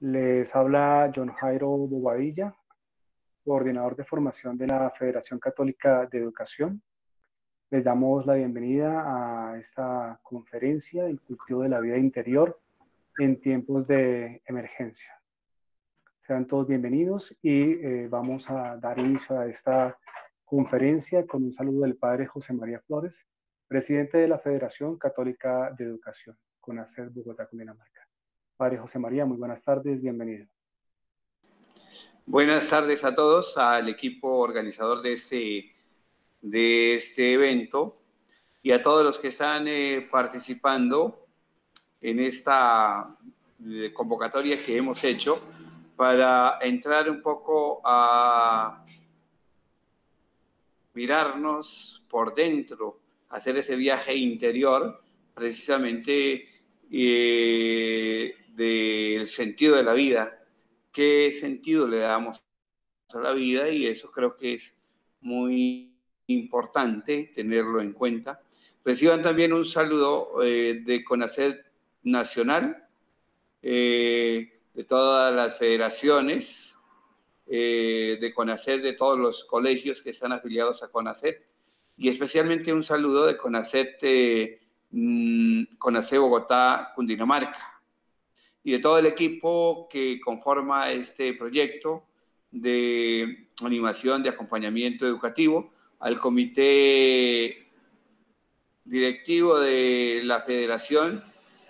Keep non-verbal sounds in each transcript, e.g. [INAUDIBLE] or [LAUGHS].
Les habla John Jairo Bobadilla, coordinador de formación de la Federación Católica de Educación. Les damos la bienvenida a esta conferencia, el cultivo de la vida interior en tiempos de emergencia. Sean todos bienvenidos y eh, vamos a dar inicio a esta conferencia con un saludo del Padre José María Flores, presidente de la Federación Católica de Educación, con Bogotá, Cundinamarca. Padre José María, muy buenas tardes, bienvenido. Buenas tardes a todos, al equipo organizador de este, de este evento y a todos los que están eh, participando en esta eh, convocatoria que hemos hecho para entrar un poco a mirarnos por dentro, hacer ese viaje interior, precisamente eh, del sentido de la vida, qué sentido le damos a la vida y eso creo que es muy importante tenerlo en cuenta. Reciban también un saludo eh, de CONACET Nacional, eh, de todas las federaciones, eh, de CONACET, de todos los colegios que están afiliados a CONACET, y especialmente un saludo de CONACET, mm, CONACET Bogotá, Cundinamarca y de todo el equipo que conforma este proyecto de animación de acompañamiento educativo, al comité directivo de la federación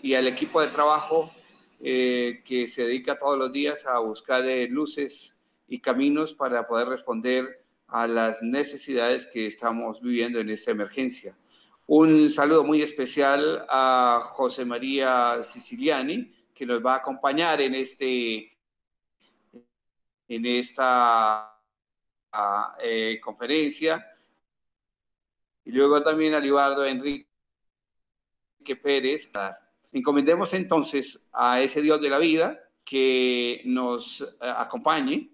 y al equipo de trabajo eh, que se dedica todos los días a buscar eh, luces y caminos para poder responder a las necesidades que estamos viviendo en esta emergencia. Un saludo muy especial a José María Siciliani, que nos va a acompañar en este en esta ah, eh, conferencia. Y luego también a Libardo Enrique Pérez. Encomendemos entonces a ese Dios de la vida que nos eh, acompañe,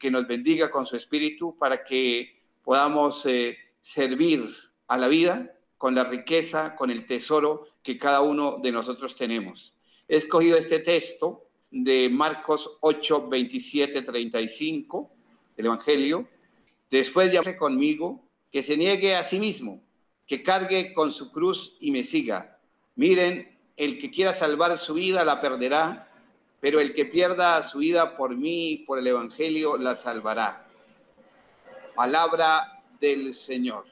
que nos bendiga con su espíritu para que podamos eh, servir a la vida con la riqueza, con el tesoro que cada uno de nosotros tenemos he escogido este texto de Marcos 8, 27, 35, del Evangelio. Después llame conmigo, que se niegue a sí mismo, que cargue con su cruz y me siga. Miren, el que quiera salvar su vida la perderá, pero el que pierda su vida por mí y por el Evangelio la salvará. Palabra del Señor.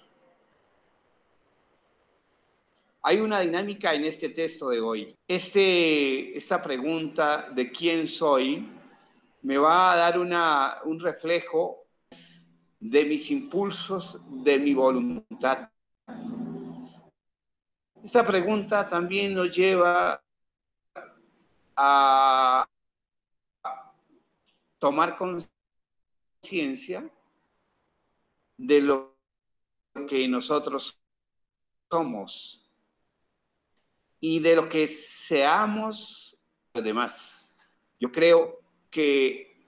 Hay una dinámica en este texto de hoy. Este, esta pregunta de quién soy me va a dar una, un reflejo de mis impulsos, de mi voluntad. Esta pregunta también nos lleva a tomar conciencia de lo que nosotros somos y de lo que seamos los demás. Yo creo que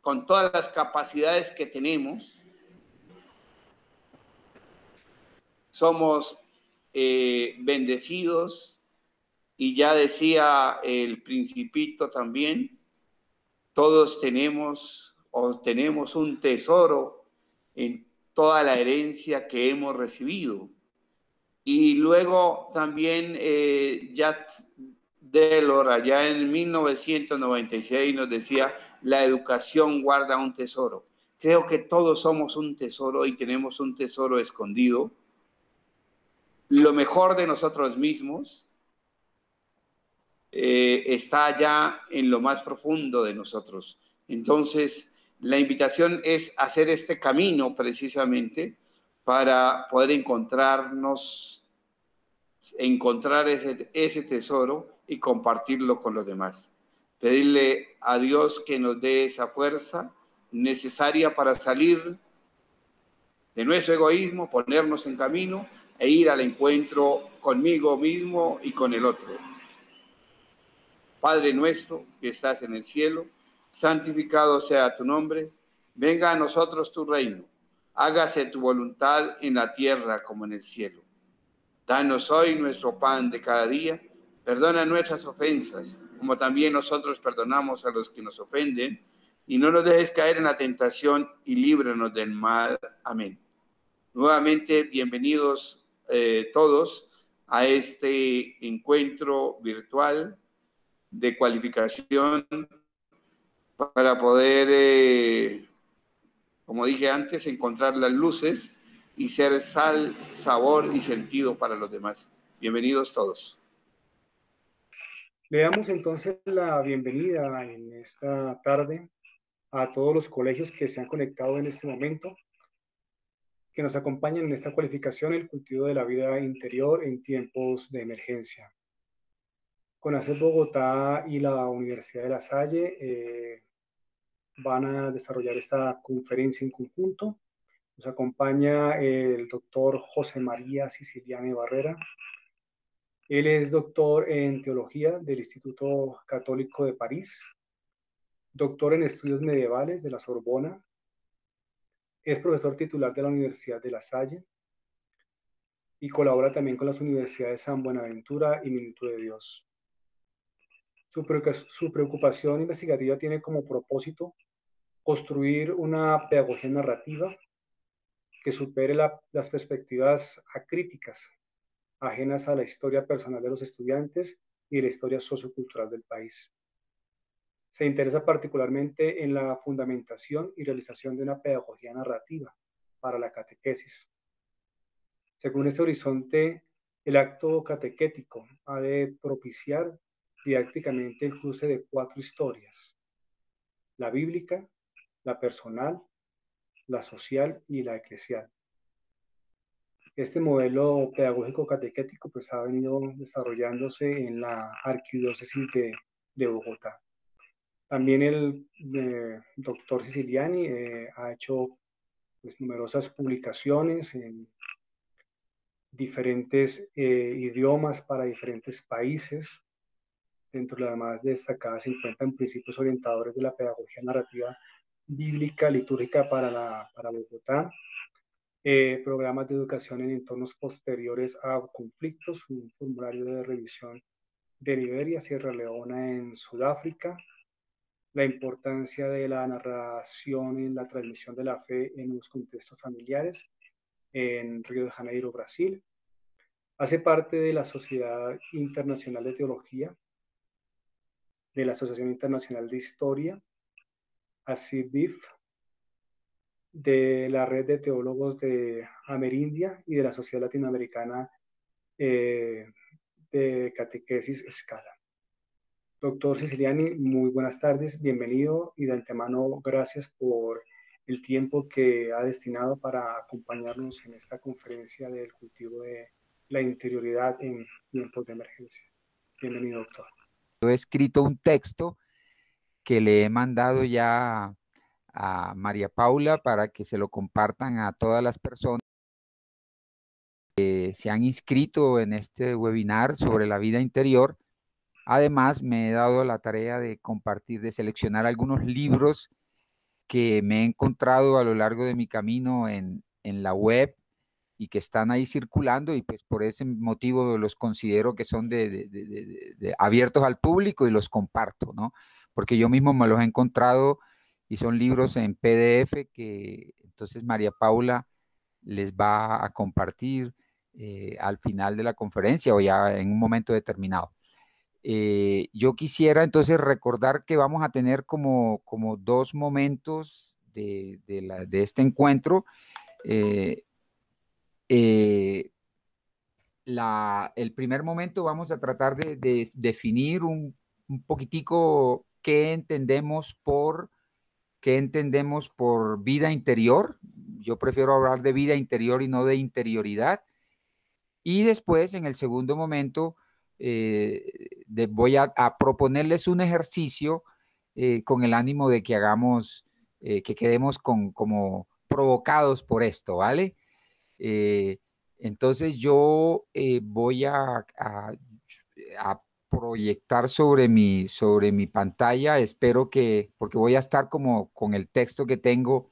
con todas las capacidades que tenemos, somos eh, bendecidos y ya decía el principito también, todos tenemos o tenemos un tesoro en toda la herencia que hemos recibido. Y luego también eh, Jack Delor, ya en 1996, nos decía, la educación guarda un tesoro. Creo que todos somos un tesoro y tenemos un tesoro escondido. Lo mejor de nosotros mismos eh, está allá en lo más profundo de nosotros. Entonces, la invitación es hacer este camino precisamente para poder encontrarnos encontrar ese, tesoro y compartirlo con los demás. Pedirle a Dios que nos dé esa fuerza necesaria para salir de nuestro egoísmo, ponernos en camino e ir al encuentro conmigo mismo y con el otro. Padre nuestro que estás en el cielo, santificado sea tu nombre, venga a nosotros tu reino, hágase tu voluntad en la tierra como en el cielo. Danos hoy nuestro pan de cada día. Perdona nuestras ofensas, como también nosotros perdonamos a los que nos ofenden. Y no nos dejes caer en la tentación y líbranos del mal. Amén. Nuevamente, bienvenidos eh, todos a este encuentro virtual de cualificación para poder, eh, como dije antes, encontrar las luces y ser sal, sabor y sentido para los demás. Bienvenidos todos. Le damos entonces la bienvenida en esta tarde a todos los colegios que se han conectado en este momento, que nos acompañan en esta cualificación, el cultivo de la vida interior en tiempos de emergencia. Con hacer Bogotá y la Universidad de La Salle eh, van a desarrollar esta conferencia en conjunto nos acompaña el doctor José María Siciliane Barrera. Él es doctor en teología del Instituto Católico de París, doctor en estudios medievales de la Sorbona, es profesor titular de la Universidad de La Salle y colabora también con las universidades San Buenaventura y Minuto de Dios. Su preocupación investigativa tiene como propósito construir una pedagogía narrativa que supere las perspectivas acríticas, ajenas a la historia personal de los estudiantes y la historia sociocultural del país. Se interesa particularmente en la fundamentación y realización de una pedagogía narrativa para la catequesis. Según este horizonte, el acto catequético ha de propiciar didácticamente el cruce de cuatro historias, la bíblica, la personal, la social y la eclesial. Este modelo pedagógico catequético pues, ha venido desarrollándose en la arquidiócesis de, Bogotá. También el eh, doctor Siciliani eh, ha hecho pues, numerosas publicaciones en diferentes eh, idiomas para diferentes países. Dentro de las más destacadas se encuentran principios orientadores de la pedagogía narrativa bíblica litúrgica para, Bogotá, eh, programas de educación en entornos posteriores a conflictos, un formulario de revisión de Liberia, Sierra Leona en Sudáfrica, la importancia de la narración en la transmisión de la fe en los contextos familiares en Río de Janeiro, Brasil. Hace parte de la Sociedad Internacional de Teología, de la Asociación Internacional de Historia, a de la red de teólogos de Amerindia y de la Sociedad Latinoamericana eh, de Catequesis Escala. Doctor ceciliani muy buenas tardes, bienvenido y de antemano gracias por el tiempo que ha destinado para acompañarnos en esta conferencia del cultivo de la interioridad en tiempos de emergencia. Bienvenido, doctor. Yo he escrito un texto que le he mandado ya a María Paula para que se lo compartan a todas las personas que se han inscrito en este webinar sobre la vida interior. Además, me he dado la tarea de compartir, de seleccionar algunos libros que me he encontrado a lo largo de mi camino en, la web y que están ahí circulando y pues por ese motivo los considero que son abiertos al público y los comparto, ¿no? porque yo mismo me los he encontrado y son libros en PDF que entonces María Paula les va a compartir eh, al final de la conferencia o ya en un momento determinado. Eh, yo quisiera entonces recordar que vamos a tener como, como dos momentos de, este encuentro. Eh, el primer momento vamos a tratar de, definir un, un poquitico qué entendemos por qué entendemos por vida interior. Yo prefiero hablar de vida interior y no de interioridad. Y después, en el segundo momento, eh, voy a, proponerles un ejercicio eh, con el ánimo de que hagamos, eh, que quedemos con, como provocados por esto, ¿vale? entonces yo voy a, a proyectar sobre mi, sobre mi pantalla. Espero que, porque voy a estar como con el texto que tengo,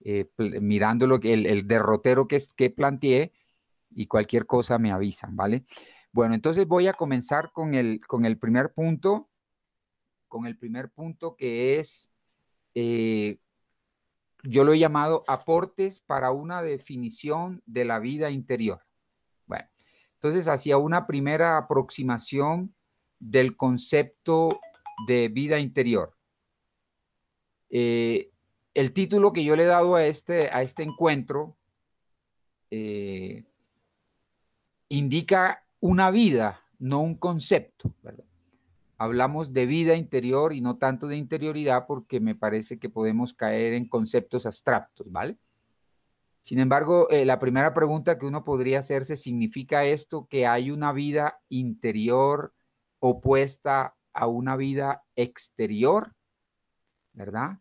eh, mirando lo que, el, derrotero que, que planteé y cualquier cosa me avisan, ¿vale? Bueno, entonces voy a comenzar con el, con el primer punto, con el primer punto que es, eh, yo lo he llamado aportes para una definición de la vida interior. Bueno, entonces hacia una primera aproximación del concepto de vida interior. Eh, el título que yo le he dado a este, a este encuentro eh, indica una vida, no un concepto. Hablamos de vida interior y no tanto de interioridad porque me parece que podemos caer en conceptos abstractos, ¿vale? Sin embargo, eh, la primera pregunta que uno podría hacerse, ¿significa esto que hay una vida interior opuesta a una vida exterior, ¿verdad?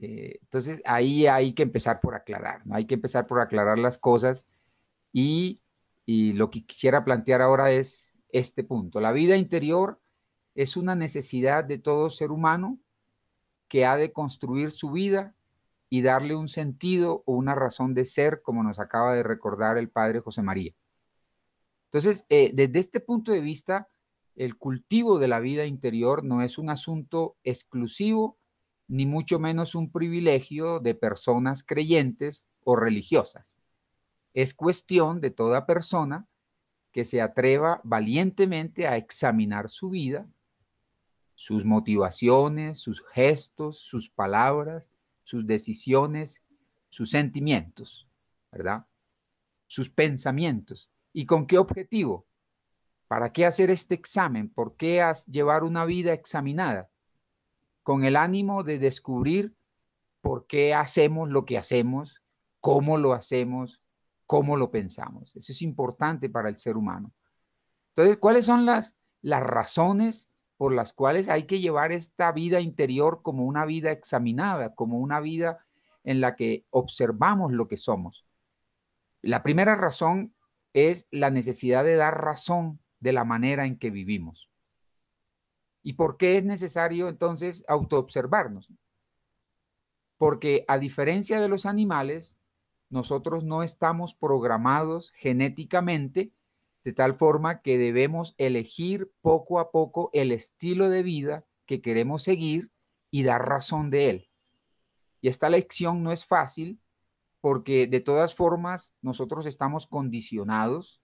Eh, entonces ahí hay que empezar por aclarar, ¿no? Hay que empezar por aclarar las cosas y, lo que quisiera plantear ahora es este punto. La vida interior es una necesidad de todo ser humano que ha de construir su vida y darle un sentido o una razón de ser, como nos acaba de recordar el padre José María. Entonces, eh, desde este punto de vista, el cultivo de la vida interior no es un asunto exclusivo, ni mucho menos un privilegio de personas creyentes o religiosas. Es cuestión de toda persona que se atreva valientemente a examinar su vida, sus motivaciones, sus gestos, sus palabras, sus decisiones, sus sentimientos, ¿verdad? Sus pensamientos. ¿Y con qué objetivo? ¿Para qué hacer este examen? ¿Por qué llevar una vida examinada? Con el ánimo de descubrir por qué hacemos lo que hacemos, cómo lo hacemos, cómo lo pensamos. Eso es importante para el ser humano. Entonces, ¿cuáles son las, las razones por las cuales hay que llevar esta vida interior como una vida examinada, como una vida en la que observamos lo que somos? La primera razón es la necesidad de dar razón de la manera en que vivimos. ¿Y por qué es necesario entonces autoobservarnos? Porque a diferencia de los animales, nosotros no estamos programados genéticamente de tal forma que debemos elegir poco a poco el estilo de vida que queremos seguir y dar razón de él. Y esta lección no es fácil porque de todas formas nosotros estamos condicionados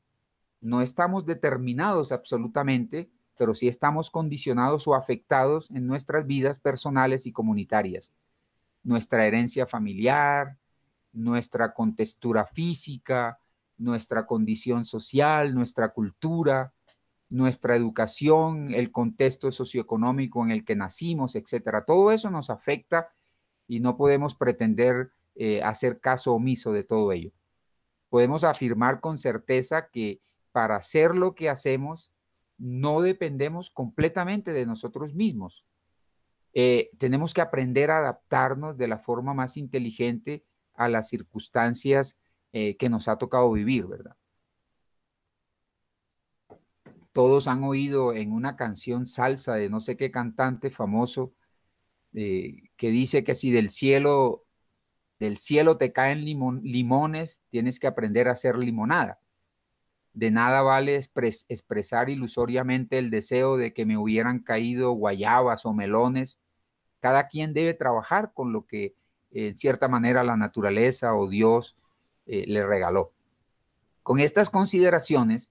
no estamos determinados absolutamente, pero sí estamos condicionados o afectados en nuestras vidas personales y comunitarias. Nuestra herencia familiar, nuestra contextura física, nuestra condición social, nuestra cultura, nuestra educación, el contexto socioeconómico en el que nacimos, etcétera. Todo eso nos afecta y no podemos pretender eh, hacer caso omiso de todo ello. Podemos afirmar con certeza que para hacer lo que hacemos, no dependemos completamente de nosotros mismos. Eh, tenemos que aprender a adaptarnos de la forma más inteligente a las circunstancias eh, que nos ha tocado vivir, ¿verdad? Todos han oído en una canción salsa de no sé qué cantante famoso eh, que dice que si del cielo, del cielo te caen limones, tienes que aprender a hacer limonada. De nada vale expresar ilusoriamente el deseo de que me hubieran caído guayabas o melones. Cada quien debe trabajar con lo que en cierta manera la naturaleza o Dios eh, le regaló. Con estas consideraciones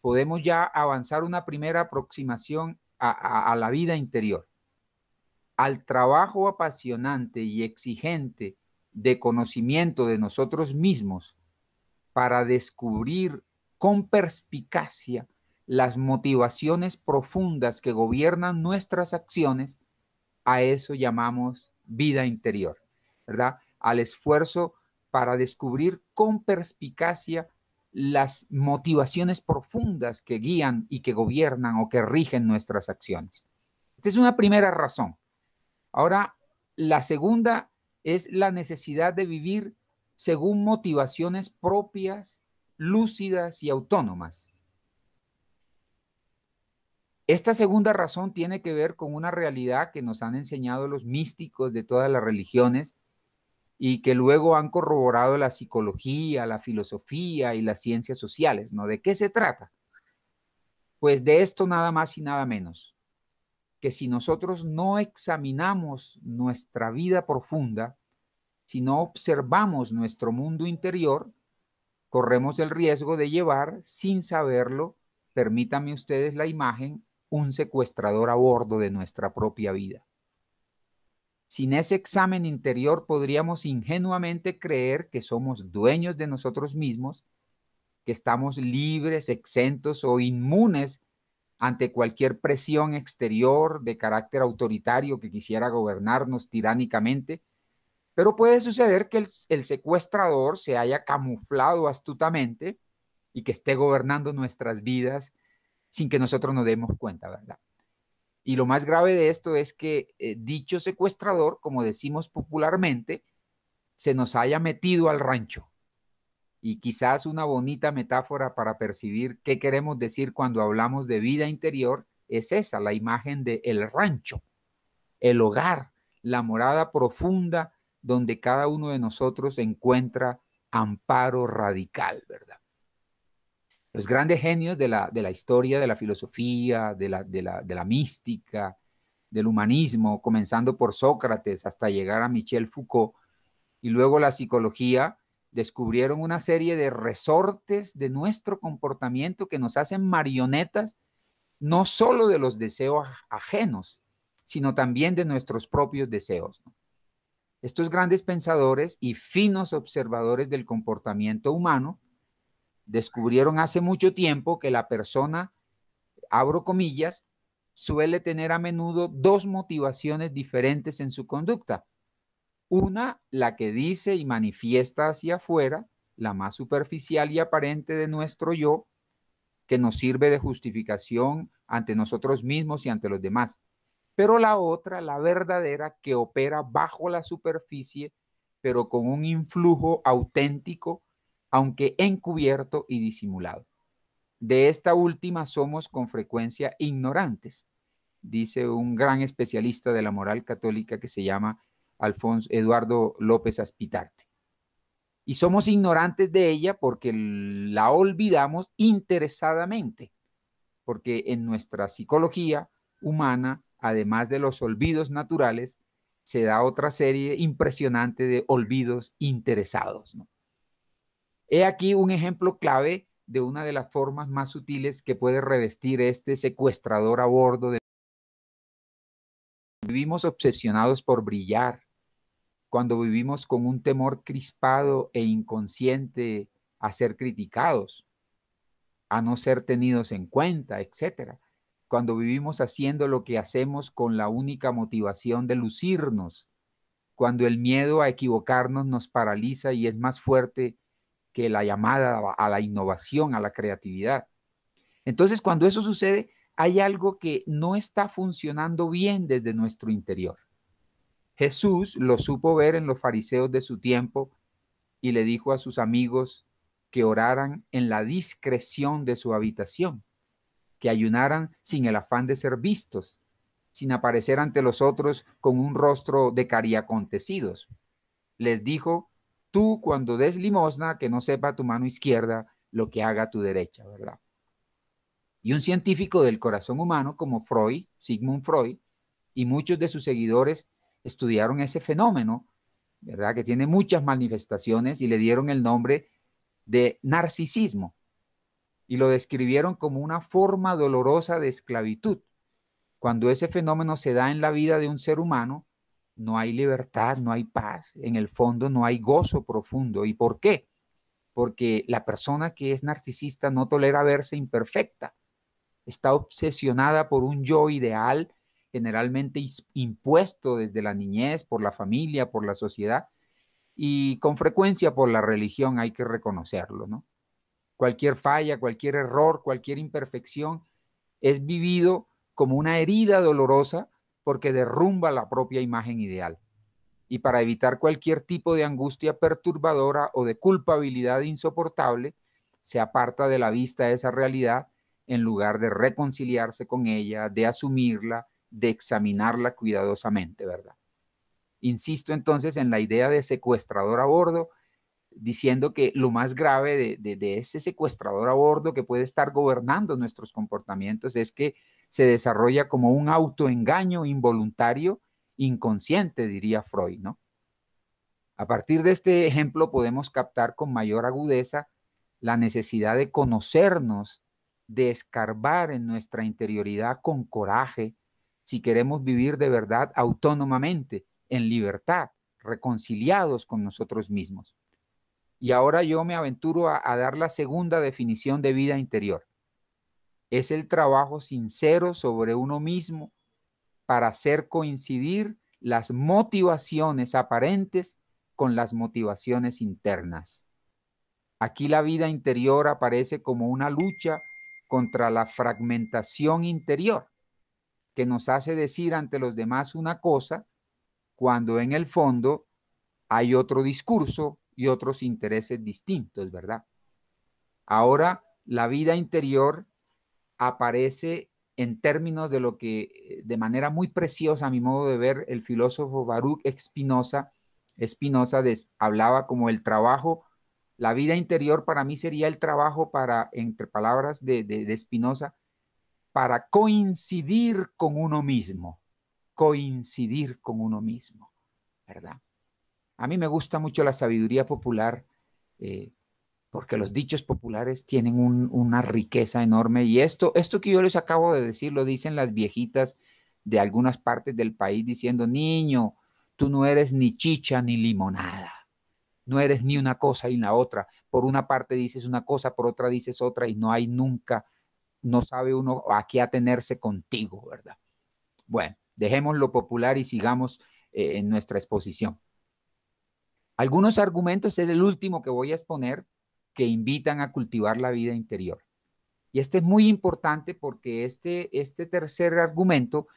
podemos ya avanzar una primera aproximación a la vida interior al trabajo apasionante y exigente de conocimiento de nosotros mismos para descubrir con perspicacia las motivaciones profundas que gobiernan nuestras acciones, a eso llamamos vida interior, ¿verdad? Al esfuerzo para descubrir con perspicacia las motivaciones profundas que guían y que gobiernan o que rigen nuestras acciones. Esta es una primera razón. Ahora, la segunda es la necesidad de vivir según motivaciones propias lúcidas y autónomas. Esta segunda razón tiene que ver con una realidad que nos han enseñado los místicos de todas las religiones y que luego han corroborado la psicología, la filosofía y las ciencias sociales, ¿no? ¿De qué se trata? Pues de esto nada más y nada menos, que si nosotros no examinamos nuestra vida profunda, si no observamos nuestro mundo interior, corremos el riesgo de llevar, sin saberlo, permítame ustedes la imagen, un secuestrador a bordo de nuestra propia vida. Sin ese examen interior podríamos ingenuamente creer que somos dueños de nosotros mismos, que estamos libres, exentos o inmunes ante cualquier presión exterior de carácter autoritario que quisiera gobernarnos tiránicamente pero puede suceder que el, secuestrador se haya camuflado astutamente y que esté gobernando nuestras vidas sin que nosotros nos demos cuenta, ¿verdad? Y lo más grave de esto es que eh, dicho secuestrador, como decimos popularmente, se nos haya metido al rancho. Y quizás una bonita metáfora para percibir qué queremos decir cuando hablamos de vida interior es esa, la imagen de el rancho, el hogar, la morada profunda donde cada uno de nosotros encuentra amparo radical, ¿verdad? Los grandes genios de la, historia, de la filosofía, de la, de, la, de la mística, del humanismo, comenzando por Sócrates hasta llegar a Michel Foucault, y luego la psicología, descubrieron una serie de resortes de nuestro comportamiento que nos hacen marionetas, no solo de los deseos ajenos, sino también de nuestros propios deseos. ¿no? Estos grandes pensadores y finos observadores del comportamiento humano descubrieron hace mucho tiempo que la persona, abro comillas, suele tener a menudo dos motivaciones diferentes en su conducta. Una, la que dice y manifiesta hacia afuera, la más superficial y aparente de nuestro yo, que nos sirve de justificación ante nosotros mismos y ante los demás pero la otra, la verdadera, que opera bajo la superficie, pero con un influjo auténtico, aunque encubierto y disimulado. De esta última somos con frecuencia ignorantes, dice un gran especialista de la moral católica que se llama Alfonso Eduardo López Aspitarte. Y somos ignorantes de ella porque la olvidamos interesadamente, porque en nuestra psicología humana además de los olvidos naturales, se da otra serie impresionante de olvidos interesados. He aquí un ejemplo clave de una de las formas más sutiles que puede revestir este secuestrador a bordo de... Vivimos obsesionados por brillar, cuando vivimos con un temor crispado e inconsciente a ser criticados, a no ser tenidos en cuenta, etcétera cuando vivimos haciendo lo que hacemos con la única motivación de lucirnos, cuando el miedo a equivocarnos nos paraliza y es más fuerte que la llamada a la innovación, a la creatividad. Entonces, cuando eso sucede, hay algo que no está funcionando bien desde nuestro interior. Jesús lo supo ver en los fariseos de su tiempo y le dijo a sus amigos que oraran en la discreción de su habitación que ayunaran sin el afán de ser vistos, sin aparecer ante los otros con un rostro de acontecidos. Les dijo, tú cuando des limosna, que no sepa tu mano izquierda lo que haga tu derecha, ¿verdad? Y un científico del corazón humano como Freud, Sigmund Freud, y muchos de sus seguidores estudiaron ese fenómeno, ¿verdad? Que tiene muchas manifestaciones y le dieron el nombre de narcisismo y lo describieron como una forma dolorosa de esclavitud. Cuando ese fenómeno se da en la vida de un ser humano, no hay libertad, no hay paz, en el fondo no hay gozo profundo. ¿Y por qué? Porque la persona que es narcisista no tolera verse imperfecta, está obsesionada por un yo ideal, generalmente impuesto desde la niñez, por la familia, por la sociedad, y con frecuencia por la religión, hay que reconocerlo, ¿no? cualquier falla, cualquier error, cualquier imperfección, es vivido como una herida dolorosa porque derrumba la propia imagen ideal. Y para evitar cualquier tipo de angustia perturbadora o de culpabilidad insoportable, se aparta de la vista de esa realidad en lugar de reconciliarse con ella, de asumirla, de examinarla cuidadosamente, ¿verdad? Insisto entonces en la idea de secuestrador a bordo diciendo que lo más grave de, ese secuestrador a bordo que puede estar gobernando nuestros comportamientos es que se desarrolla como un autoengaño involuntario, inconsciente, diría Freud, ¿no? A partir de este ejemplo podemos captar con mayor agudeza la necesidad de conocernos, de escarbar en nuestra interioridad con coraje, si queremos vivir de verdad autónomamente, en libertad, reconciliados con nosotros mismos. Y ahora yo me aventuro a, dar la segunda definición de vida interior. Es el trabajo sincero sobre uno mismo para hacer coincidir las motivaciones aparentes con las motivaciones internas. Aquí la vida interior aparece como una lucha contra la fragmentación interior, que nos hace decir ante los demás una cosa, cuando en el fondo hay otro discurso y otros intereses distintos, ¿verdad? Ahora la vida interior aparece en términos de lo que eh, de manera muy preciosa, a mi modo de ver, el filósofo Baruch Espinosa Espinosa hablaba como el trabajo, la vida interior para mí sería el trabajo para, entre palabras de, de, de para coincidir con uno mismo, coincidir con uno mismo, ¿verdad? A mí me gusta mucho la sabiduría popular eh, porque los dichos populares tienen una riqueza enorme y esto, esto que yo les acabo de decir lo dicen las viejitas de algunas partes del país diciendo, niño, tú no eres ni chicha ni limonada, no eres ni una cosa y la otra. Por una parte dices una cosa, por otra dices otra y no hay nunca, no sabe uno a qué atenerse contigo, ¿verdad? Bueno, dejemos lo popular y sigamos eh, en nuestra exposición. Algunos argumentos, es el último que voy a exponer, que invitan a cultivar la vida interior. Y este es muy importante porque este, este tercer argumento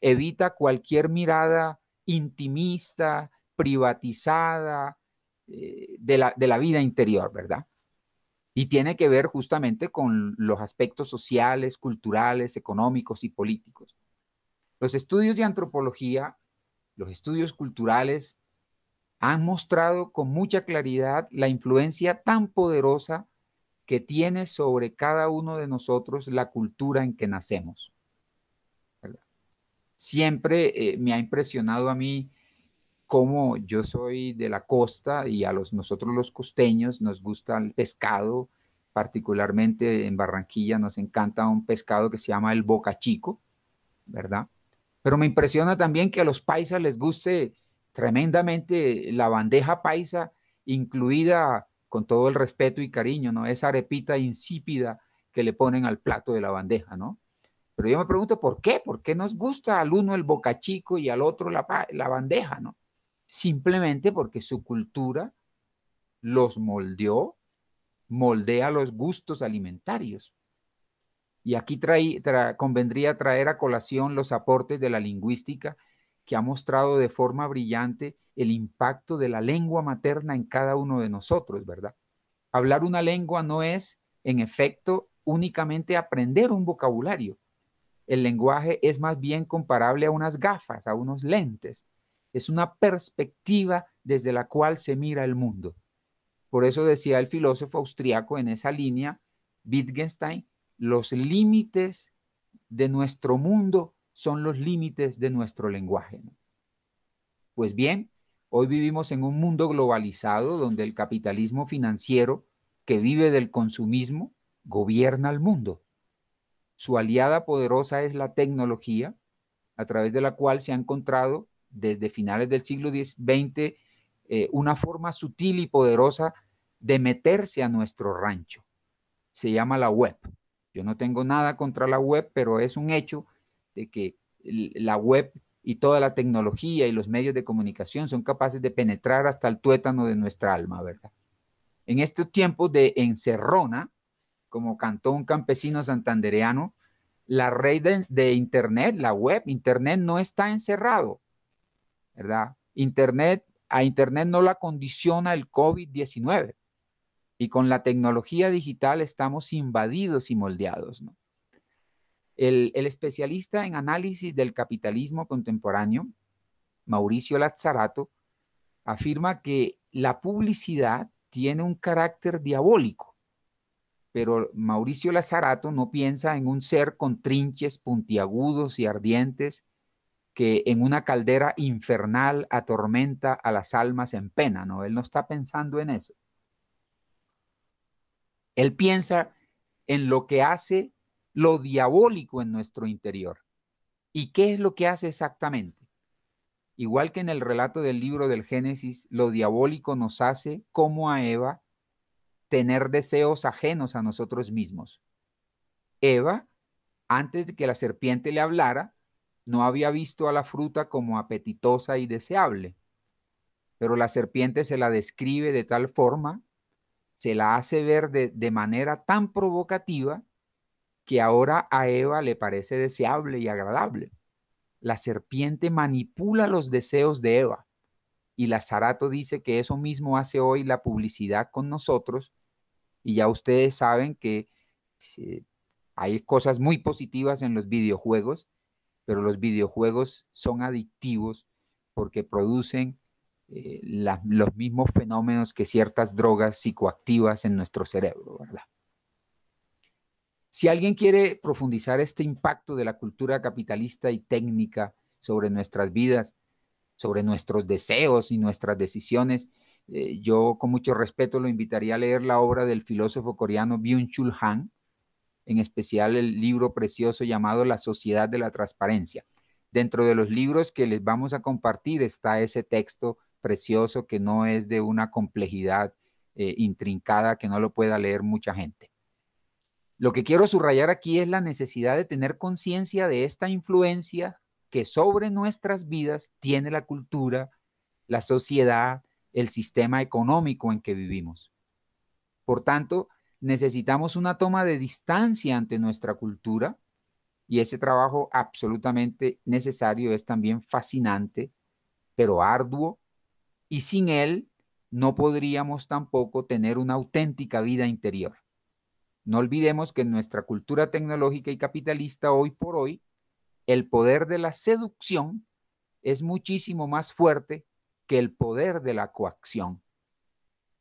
evita cualquier mirada intimista, privatizada eh, de, la, de la vida interior, ¿verdad? Y tiene que ver justamente con los aspectos sociales, culturales, económicos y políticos. Los estudios de antropología, los estudios culturales han mostrado con mucha claridad la influencia tan poderosa que tiene sobre cada uno de nosotros la cultura en que nacemos. Siempre eh, me ha impresionado a mí cómo yo soy de la costa y a los, nosotros los costeños nos gusta el pescado, particularmente en Barranquilla nos encanta un pescado que se llama el bocachico, ¿verdad? Pero me impresiona también que a los paisas les guste tremendamente la bandeja paisa, incluida con todo el respeto y cariño, ¿no? Esa arepita insípida que le ponen al plato de la bandeja, ¿no? Pero yo me pregunto, ¿por qué? ¿Por qué nos gusta al uno el bocachico y al otro la, la bandeja, ¿no? Simplemente porque su cultura los moldeó, moldea los gustos alimentarios. Y aquí traí, tra, convendría traer a colación los aportes de la lingüística que ha mostrado de forma brillante el impacto de la lengua materna en cada uno de nosotros, ¿verdad? Hablar una lengua no es, en efecto, únicamente aprender un vocabulario. El lenguaje es más bien comparable a unas gafas, a unos lentes. Es una perspectiva desde la cual se mira el mundo. Por eso decía el filósofo austriaco en esa línea, Wittgenstein, los límites de nuestro mundo son los límites de nuestro lenguaje. Pues bien, hoy vivimos en un mundo globalizado donde el capitalismo financiero, que vive del consumismo, gobierna al mundo. Su aliada poderosa es la tecnología, a través de la cual se ha encontrado desde finales del siglo XX eh, una forma sutil y poderosa de meterse a nuestro rancho. Se llama la web. Yo no tengo nada contra la web, pero es un hecho de que la web y toda la tecnología y los medios de comunicación son capaces de penetrar hasta el tuétano de nuestra alma, ¿verdad? En estos tiempos de encerrona, como cantó un campesino santandereano, la red de, Internet, la web, Internet no está encerrado, ¿verdad? Internet, a Internet no la condiciona el COVID-19. Y con la tecnología digital estamos invadidos y moldeados, ¿no? El, especialista en análisis del capitalismo contemporáneo, Mauricio Lazzarato, afirma que la publicidad tiene un carácter diabólico, pero Mauricio Lazzarato no piensa en un ser con trinches puntiagudos y ardientes que en una caldera infernal atormenta a las almas en pena, ¿no? Él no está pensando en eso. Él piensa en lo que hace lo diabólico en nuestro interior. ¿Y qué es lo que hace exactamente? Igual que en el relato del libro del Génesis, lo diabólico nos hace, como a Eva, tener deseos ajenos a nosotros mismos. Eva, antes de que la serpiente le hablara, no había visto a la fruta como apetitosa y deseable, pero la serpiente se la describe de tal forma, se la hace ver de, manera tan provocativa, que ahora a Eva le parece deseable y agradable. La serpiente manipula los deseos de Eva y la dice que eso mismo hace hoy la publicidad con nosotros y ya ustedes saben que eh, hay cosas muy positivas en los videojuegos, pero los videojuegos son adictivos porque producen eh, los mismos fenómenos que ciertas drogas psicoactivas en nuestro cerebro, ¿verdad? Si alguien quiere profundizar este impacto de la cultura capitalista y técnica sobre nuestras vidas, sobre nuestros deseos y nuestras decisiones, eh, yo con mucho respeto lo invitaría a leer la obra del filósofo coreano Byung-Chul Han, en especial el libro precioso llamado La Sociedad de la Transparencia. Dentro de los libros que les vamos a compartir está ese texto precioso que no es de una complejidad eh, intrincada que no lo pueda leer mucha gente. Lo que quiero subrayar aquí es la necesidad de tener conciencia de esta influencia que sobre nuestras vidas tiene la cultura, la sociedad, el sistema económico en que vivimos. Por tanto, necesitamos una toma de distancia ante nuestra cultura y ese trabajo absolutamente necesario es también fascinante, pero arduo, y sin él no podríamos tampoco tener una auténtica vida interior. No olvidemos que en nuestra cultura tecnológica y capitalista hoy por hoy, el poder de la seducción es muchísimo más fuerte que el poder de la coacción.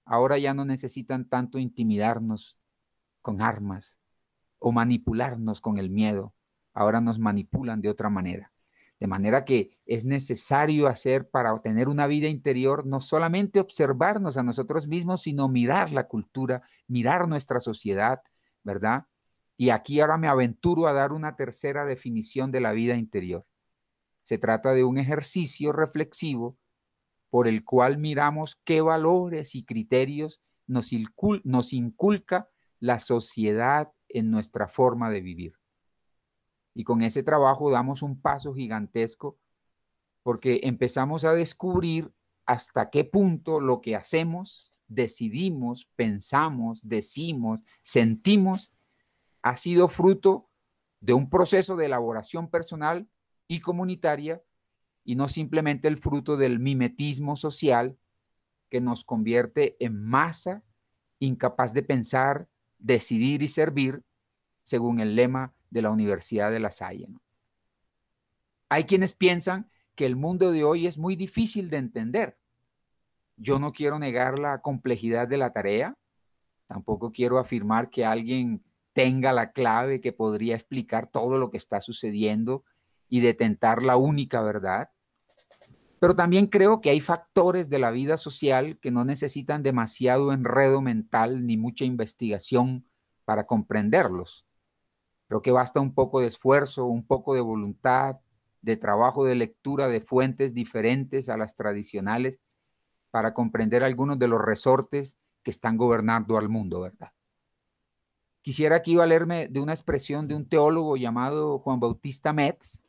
Ahora ya no necesitan tanto intimidarnos con armas o manipularnos con el miedo. Ahora nos manipulan de otra manera. De manera que es necesario hacer para obtener una vida interior, no solamente observarnos a nosotros mismos, sino mirar la cultura, mirar nuestra sociedad, ¿verdad? Y aquí ahora me aventuro a dar una tercera definición de la vida interior. Se trata de un ejercicio reflexivo por el cual miramos qué valores y criterios nos, inculca la sociedad en nuestra forma de vivir. Y con ese trabajo damos un paso gigantesco porque empezamos a descubrir hasta qué punto lo que hacemos decidimos, pensamos, decimos, sentimos, ha sido fruto de un proceso de elaboración personal y comunitaria y no simplemente el fruto del mimetismo social que nos convierte en masa incapaz de pensar, decidir y servir, según el lema de la Universidad de La Salle. Hay quienes piensan que el mundo de hoy es muy difícil de entender yo no quiero negar la complejidad de la tarea, tampoco quiero afirmar que alguien tenga la clave que podría explicar todo lo que está sucediendo y detentar la única verdad. Pero también creo que hay factores de la vida social que no necesitan demasiado enredo mental ni mucha investigación para comprenderlos. Creo que basta un poco de esfuerzo, un poco de voluntad, de trabajo de lectura de fuentes diferentes a las tradicionales para comprender algunos de los resortes que están gobernando al mundo, ¿verdad? Quisiera aquí valerme de una expresión de un teólogo llamado Juan Bautista Metz.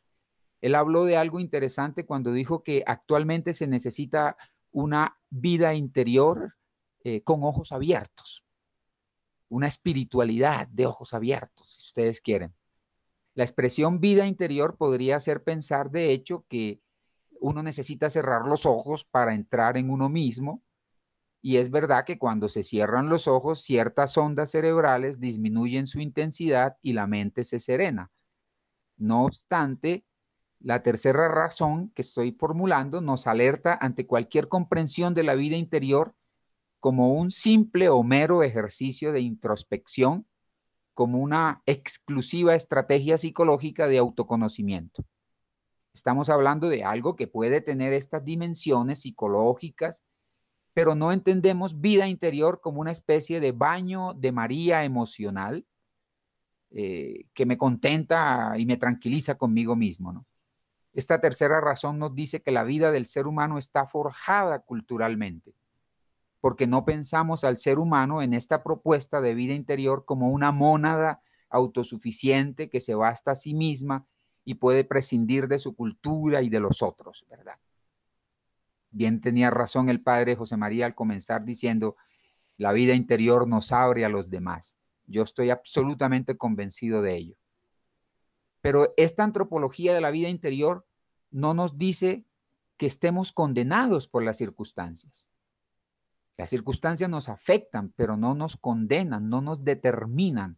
Él habló de algo interesante cuando dijo que actualmente se necesita una vida interior eh, con ojos abiertos, una espiritualidad de ojos abiertos, si ustedes quieren. La expresión vida interior podría hacer pensar, de hecho, que uno necesita cerrar los ojos para entrar en uno mismo. Y es verdad que cuando se cierran los ojos, ciertas ondas cerebrales disminuyen su intensidad y la mente se serena. No obstante, la tercera razón que estoy formulando nos alerta ante cualquier comprensión de la vida interior como un simple o mero ejercicio de introspección, como una exclusiva estrategia psicológica de autoconocimiento. Estamos hablando de algo que puede tener estas dimensiones psicológicas, pero no entendemos vida interior como una especie de baño de María emocional eh, que me contenta y me tranquiliza conmigo mismo. Esta tercera razón nos dice que la vida del ser humano está forjada culturalmente, porque no pensamos al ser humano en esta propuesta de vida interior como una mónada autosuficiente que se va hasta sí misma y puede prescindir de su cultura y de los otros, ¿verdad? Bien tenía razón el padre José María al comenzar diciendo, la vida interior nos abre a los demás. Yo estoy absolutamente convencido de ello. Pero esta antropología de la vida interior no nos dice que estemos condenados por las circunstancias. Las circunstancias nos afectan, pero no nos condenan, no nos determinan.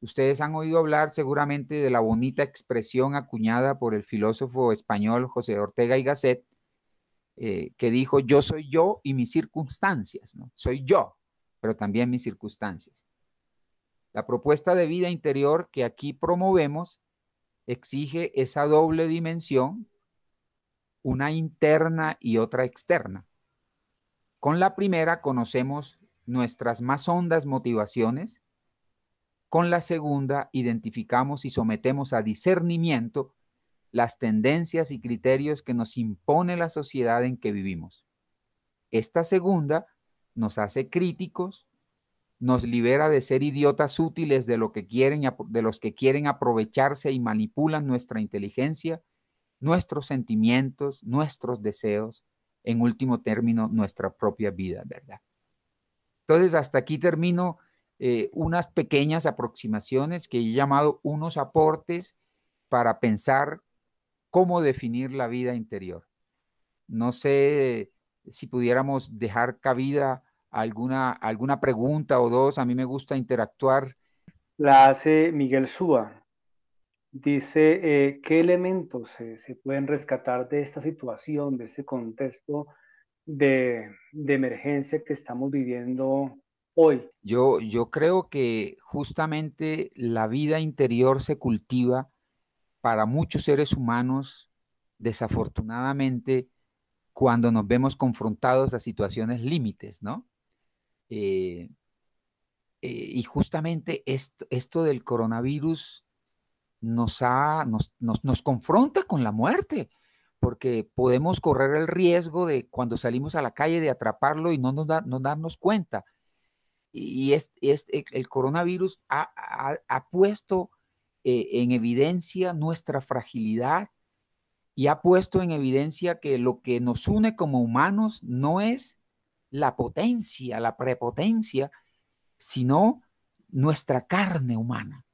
Ustedes han oído hablar seguramente de la bonita expresión acuñada por el filósofo español José Ortega y Gasset, eh, que dijo, yo soy yo y mis circunstancias, ¿no? Soy yo, pero también mis circunstancias. La propuesta de vida interior que aquí promovemos exige esa doble dimensión, una interna y otra externa. Con la primera conocemos nuestras más hondas motivaciones, con la segunda, identificamos y sometemos a discernimiento las tendencias y criterios que nos impone la sociedad en que vivimos. Esta segunda nos hace críticos, nos libera de ser idiotas útiles de, lo que quieren, de los que quieren aprovecharse y manipulan nuestra inteligencia, nuestros sentimientos, nuestros deseos, en último término, nuestra propia vida, ¿verdad? Entonces, hasta aquí termino eh, unas pequeñas aproximaciones que he llamado unos aportes para pensar cómo definir la vida interior. No sé si pudiéramos dejar cabida alguna, alguna pregunta o dos. A mí me gusta interactuar. La hace Miguel Súa. Dice, eh, ¿qué elementos se, se pueden rescatar de esta situación, de este contexto de, de, emergencia que estamos viviendo hoy? Yo, yo creo que justamente la vida interior se cultiva para muchos seres humanos, desafortunadamente, cuando nos vemos confrontados a situaciones límites, ¿no? Eh, eh, y justamente esto, del coronavirus nos, ha, nos, nos, confronta con la muerte, porque podemos correr el riesgo de cuando salimos a la calle de atraparlo y no nos no darnos cuenta y e, el coronavirus ha, puesto eh, en evidencia nuestra fragilidad y ha puesto en evidencia que lo que nos une como humanos no es la potencia, la prepotencia, sino nuestra carne humana.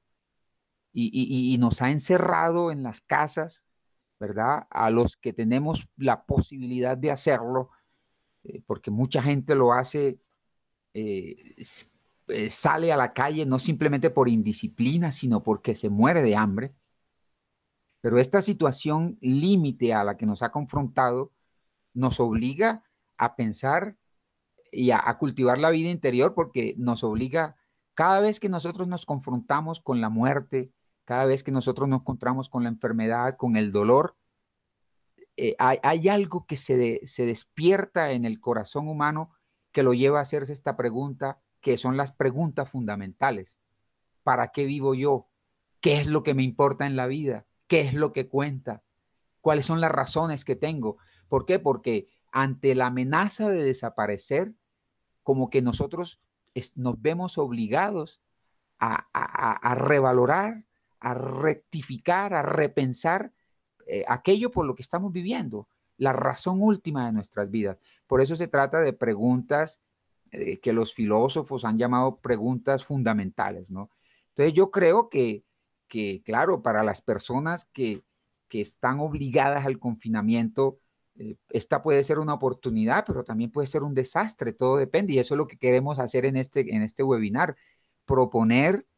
Y, nos ha encerrado en las casas, ¿verdad? A los que tenemos la posibilidad de hacerlo, eh, porque mucha gente lo hace eh, eh, sale a la calle no simplemente por indisciplina, sino porque se muere de hambre. Pero esta situación límite a la que nos ha confrontado nos obliga a pensar y a, cultivar la vida interior porque nos obliga, cada vez que nosotros nos confrontamos con la muerte, cada vez que nosotros nos encontramos con la enfermedad, con el dolor, eh, hay, algo que se despierta en el corazón humano que lo lleva a hacerse esta pregunta, que son las preguntas fundamentales. ¿Para qué vivo yo? ¿Qué es lo que me importa en la vida? ¿Qué es lo que cuenta? ¿Cuáles son las razones que tengo? ¿Por qué? Porque ante la amenaza de desaparecer, como que nosotros nos vemos obligados a, revalorar, a rectificar, a repensar eh, aquello por lo que estamos viviendo, la razón última de nuestras vidas. Por eso se trata de preguntas eh, que los filósofos han llamado preguntas fundamentales, ¿no? Entonces yo creo que, que claro, para las personas que, que están obligadas al confinamiento, eh, esta puede ser una oportunidad, pero también puede ser un desastre, todo depende. Y eso es lo que queremos hacer en este, en este webinar, proponer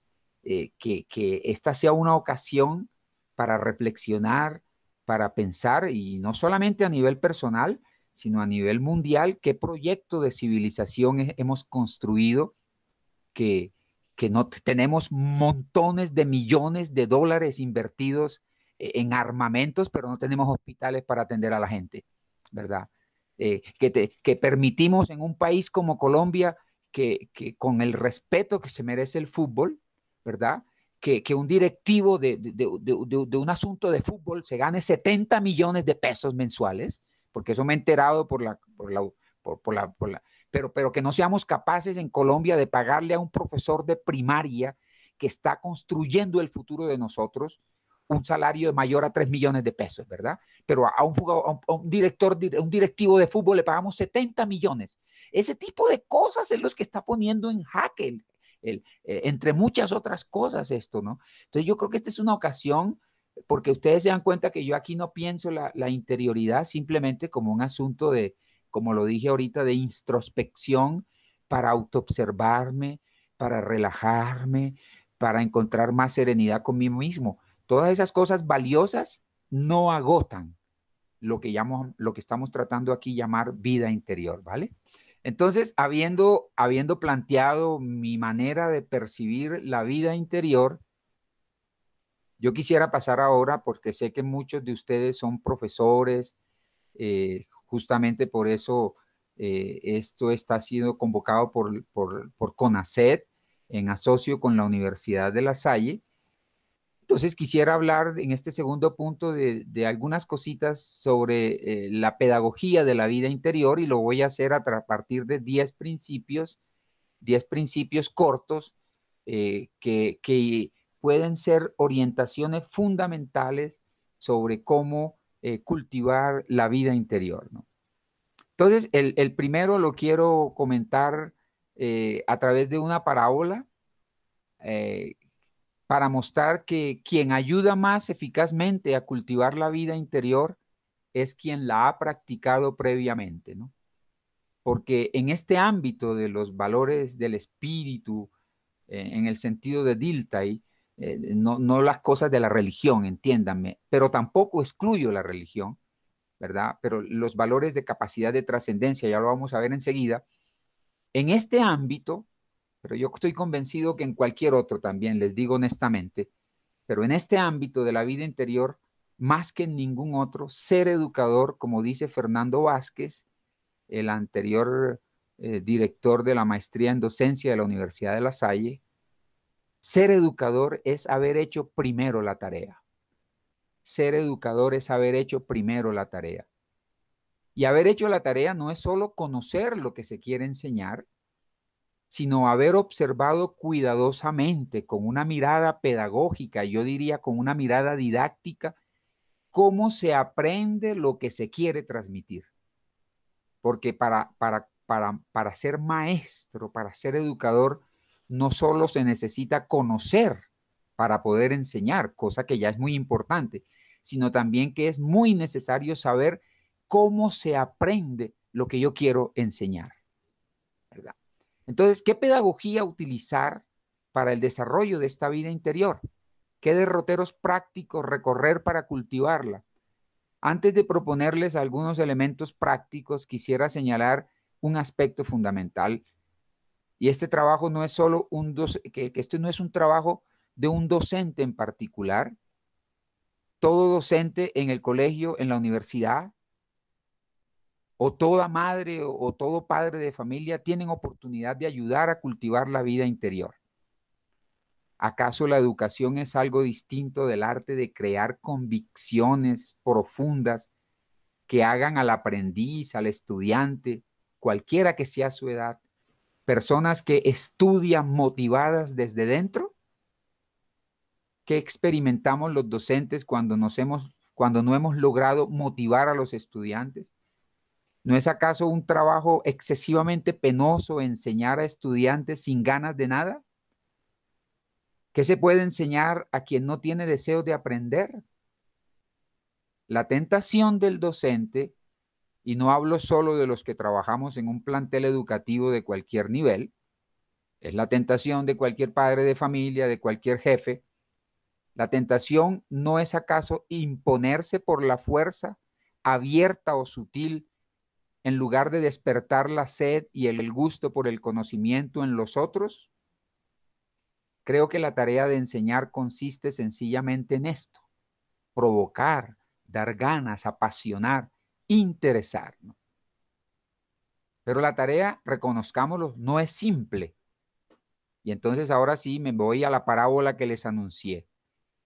eh, que, que, esta sea una ocasión para reflexionar, para pensar, y no solamente a nivel personal, sino a nivel mundial, qué proyecto de civilización hemos construido que, no tenemos montones de millones de dólares invertidos eh, en armamentos, pero no tenemos hospitales para atender a la gente, ¿verdad? Eh, que, permitimos en un país como Colombia que, con el respeto que se merece el fútbol, ¿verdad? Que, un directivo de, de, un asunto de fútbol se gane 70 millones de pesos mensuales porque eso me he enterado por la, por la, por, por la, pero, pero que no seamos capaces en Colombia de pagarle a un profesor de primaria que está construyendo el futuro de nosotros un salario mayor a 3 millones de pesos, ¿verdad? Pero a un, a un director, un directivo de fútbol le pagamos 70 millones. Ese tipo de cosas es lo que está poniendo en jaque, el, eh, entre muchas otras cosas esto, ¿no? Entonces yo creo que esta es una ocasión porque ustedes se dan cuenta que yo aquí no pienso la, interioridad simplemente como un asunto de, como lo dije ahorita, de introspección para autoobservarme, para relajarme, para encontrar más serenidad conmigo mismo. Todas esas cosas valiosas no agotan lo que, llamo, lo que estamos tratando aquí llamar vida interior, ¿vale? Entonces, habiendo, habiendo planteado mi manera de percibir la vida interior, yo quisiera pasar ahora, porque sé que muchos de ustedes son profesores, eh, justamente por eso eh, esto está siendo convocado por, por, CONACET en asocio con la Universidad de La Salle. Entonces quisiera hablar en este segundo punto de, algunas cositas sobre eh, la pedagogía de la vida interior y lo voy a hacer a partir de 10 principios, 10 principios cortos que, que, pueden ser orientaciones fundamentales sobre cómo eh, cultivar la vida interior. Entonces, el, primero lo quiero comentar eh, a través de una parábola eh, para mostrar que quien ayuda más eficazmente a cultivar la vida interior es quien la ha practicado previamente, ¿no? Porque en este ámbito de los valores del espíritu, en el sentido de Diltai, eh, no, las cosas de la religión, entiéndanme, pero tampoco excluyo la religión, ¿verdad? Pero los valores de capacidad de trascendencia, ya lo vamos a ver enseguida, en este ámbito, pero yo estoy convencido que en cualquier otro también, les digo honestamente, pero en este ámbito de la vida interior, más que en ningún otro, ser educador, como dice Fernando Vázquez, el anterior eh, director de la maestría en docencia de la Universidad de La Salle, ser educador es haber hecho primero la tarea. Ser educador es haber hecho primero la tarea. Y haber hecho la tarea no es solo conocer lo que se quiere enseñar, sino haber observado cuidadosamente, con una mirada pedagógica, yo diría con una mirada didáctica, cómo se aprende lo que se quiere transmitir. Porque para, para, para, para ser maestro, para ser educador, no solo se necesita conocer para poder enseñar, cosa que ya es muy importante, sino también que es muy necesario saber cómo se aprende lo que yo quiero enseñar. Entonces, ¿qué pedagogía utilizar para el desarrollo de esta vida interior? ¿Qué derroteros prácticos recorrer para cultivarla? Antes de proponerles algunos elementos prácticos, quisiera señalar un aspecto fundamental y este trabajo no es solo un, que, que este no es un trabajo de un docente en particular. Todo docente en el colegio, en la universidad, o toda madre o todo padre de familia tienen oportunidad de ayudar a cultivar la vida interior. ¿Acaso la educación es algo distinto del arte de crear convicciones profundas que hagan al aprendiz, al estudiante, cualquiera que sea su edad, personas que estudian motivadas desde dentro? ¿Qué experimentamos los docentes cuando, nos hemos, cuando no hemos logrado motivar a los estudiantes? ¿No es acaso un trabajo excesivamente penoso enseñar a estudiantes sin ganas de nada? ¿Qué se puede enseñar a quien no tiene deseo de aprender? La tentación del docente y no hablo solo de los que trabajamos en un plantel educativo de cualquier nivel, es la tentación de cualquier padre de familia, de cualquier jefe. La tentación no es acaso imponerse por la fuerza abierta o sutil en lugar de despertar la sed y el gusto por el conocimiento en los otros? Creo que la tarea de enseñar consiste sencillamente en esto, provocar, dar ganas, apasionar, interesarnos. Pero la tarea, reconozcámoslo, no es simple. Y entonces ahora sí me voy a la parábola que les anuncié.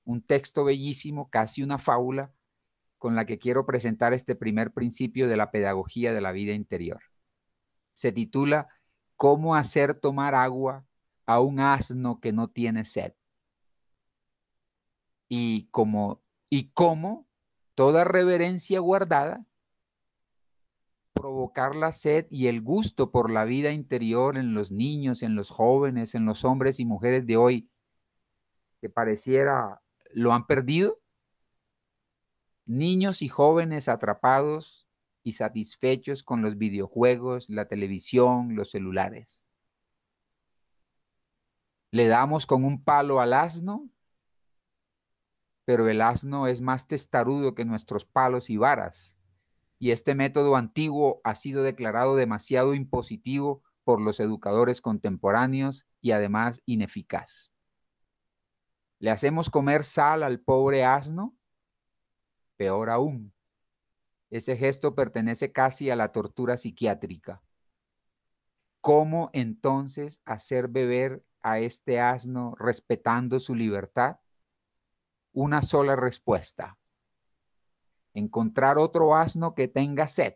Un texto bellísimo, casi una fábula, con la que quiero presentar este primer principio de la pedagogía de la vida interior. Se titula ¿Cómo hacer tomar agua a un asno que no tiene sed? Y como y cómo toda reverencia guardada provocar la sed y el gusto por la vida interior en los niños, en los jóvenes, en los hombres y mujeres de hoy, que pareciera lo han perdido? Niños y jóvenes atrapados y satisfechos con los videojuegos, la televisión, los celulares. Le damos con un palo al asno, pero el asno es más testarudo que nuestros palos y varas y este método antiguo ha sido declarado demasiado impositivo por los educadores contemporáneos y además ineficaz. ¿Le hacemos comer sal al pobre asno? Peor aún, ese gesto pertenece casi a la tortura psiquiátrica. ¿Cómo entonces hacer beber a este asno respetando su libertad? Una sola respuesta, encontrar otro asno que tenga sed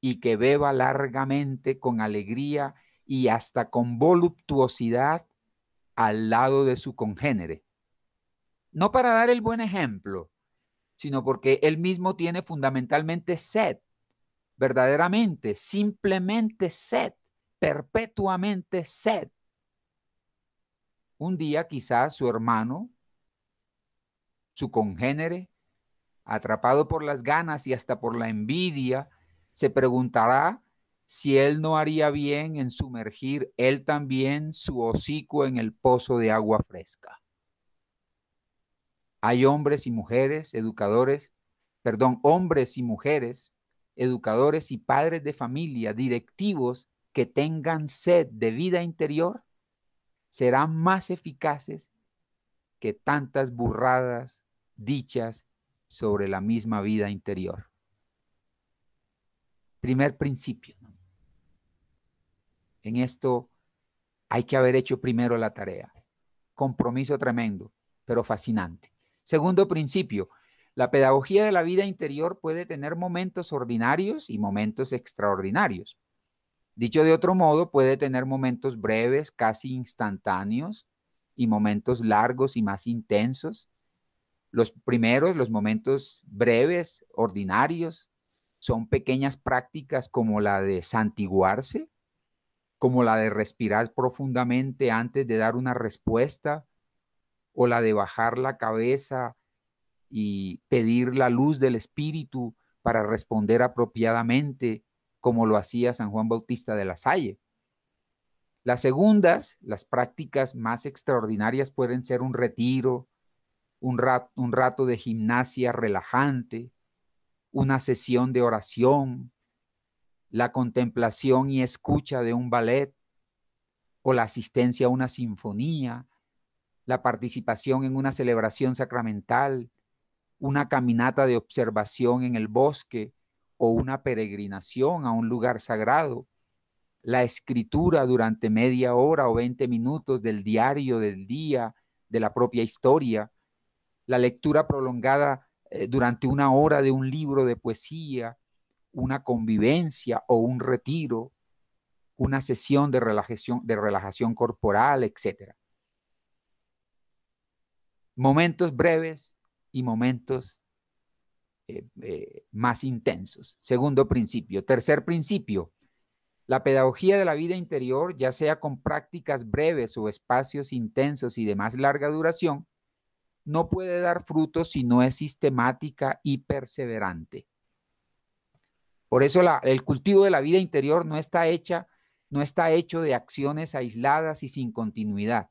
y que beba largamente con alegría y hasta con voluptuosidad al lado de su congénere. No para dar el buen ejemplo, sino porque él mismo tiene fundamentalmente sed, verdaderamente, simplemente sed, perpetuamente sed. Un día quizás su hermano, su congénere, atrapado por las ganas y hasta por la envidia, se preguntará si él no haría bien en sumergir él también su hocico en el pozo de agua fresca. Hay hombres y mujeres, educadores, perdón, hombres y mujeres, educadores y padres de familia, directivos que tengan sed de vida interior, serán más eficaces que tantas burradas, dichas sobre la misma vida interior. Primer principio. En esto hay que haber hecho primero la tarea. Compromiso tremendo, pero fascinante. Segundo principio, la pedagogía de la vida interior puede tener momentos ordinarios y momentos extraordinarios. Dicho de otro modo, puede tener momentos breves, casi instantáneos, y momentos largos y más intensos, los primeros, los momentos breves, ordinarios, son pequeñas prácticas como la de santiguarse, como la de respirar profundamente antes de dar una respuesta, o la de bajar la cabeza y pedir la luz del Espíritu para responder apropiadamente, como lo hacía San Juan Bautista de la Salle. Las segundas, las prácticas más extraordinarias pueden ser un retiro, un, rato de gimnasia relajante, una sesión de oración, la contemplación y escucha de un ballet o la asistencia a una sinfonía, la participación en una celebración sacramental, una caminata de observación en el bosque o una peregrinación a un lugar sagrado, la escritura durante media hora o 20 minutos del diario del día, de la propia historia, la lectura prolongada eh, durante una hora de un libro de poesía, una convivencia o un retiro, una sesión de relajación, corporal, etc. Momentos breves y momentos eh, eh, más intensos. Segundo principio. Tercer principio. La pedagogía de la vida interior, ya sea con prácticas breves o espacios intensos y de más larga duración, no puede dar frutos si no es sistemática y perseverante. Por eso el cultivo de la vida interior no está hecha, no está hecho de acciones aisladas y sin continuidad.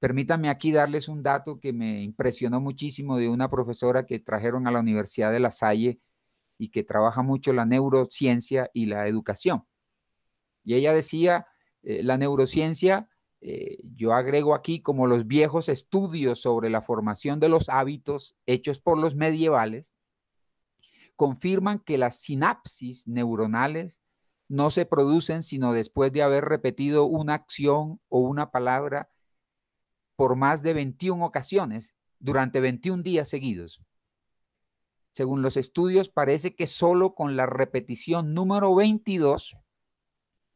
Permítanme aquí darles un dato que me impresionó muchísimo de una profesora que trajeron a la Universidad de La Salle y que trabaja mucho la neurociencia y la educación. Y ella decía, eh, la neurociencia eh, yo agrego aquí como los viejos estudios sobre la formación de los hábitos hechos por los medievales confirman que las sinapsis neuronales no se producen sino después de haber repetido una acción o una palabra por más de 21 ocasiones durante 21 días seguidos. Según los estudios, parece que solo con la repetición número 22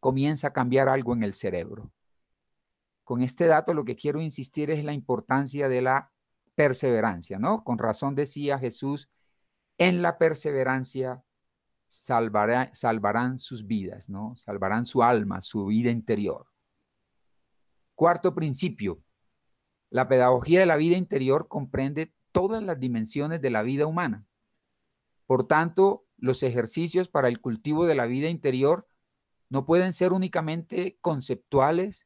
comienza a cambiar algo en el cerebro. Con este dato lo que quiero insistir es la importancia de la perseverancia, ¿no? Con razón decía Jesús, en la perseverancia salvarán sus vidas, ¿no? Salvarán su alma, su vida interior. Cuarto principio, la pedagogía de la vida interior comprende todas las dimensiones de la vida humana. Por tanto, los ejercicios para el cultivo de la vida interior no pueden ser únicamente conceptuales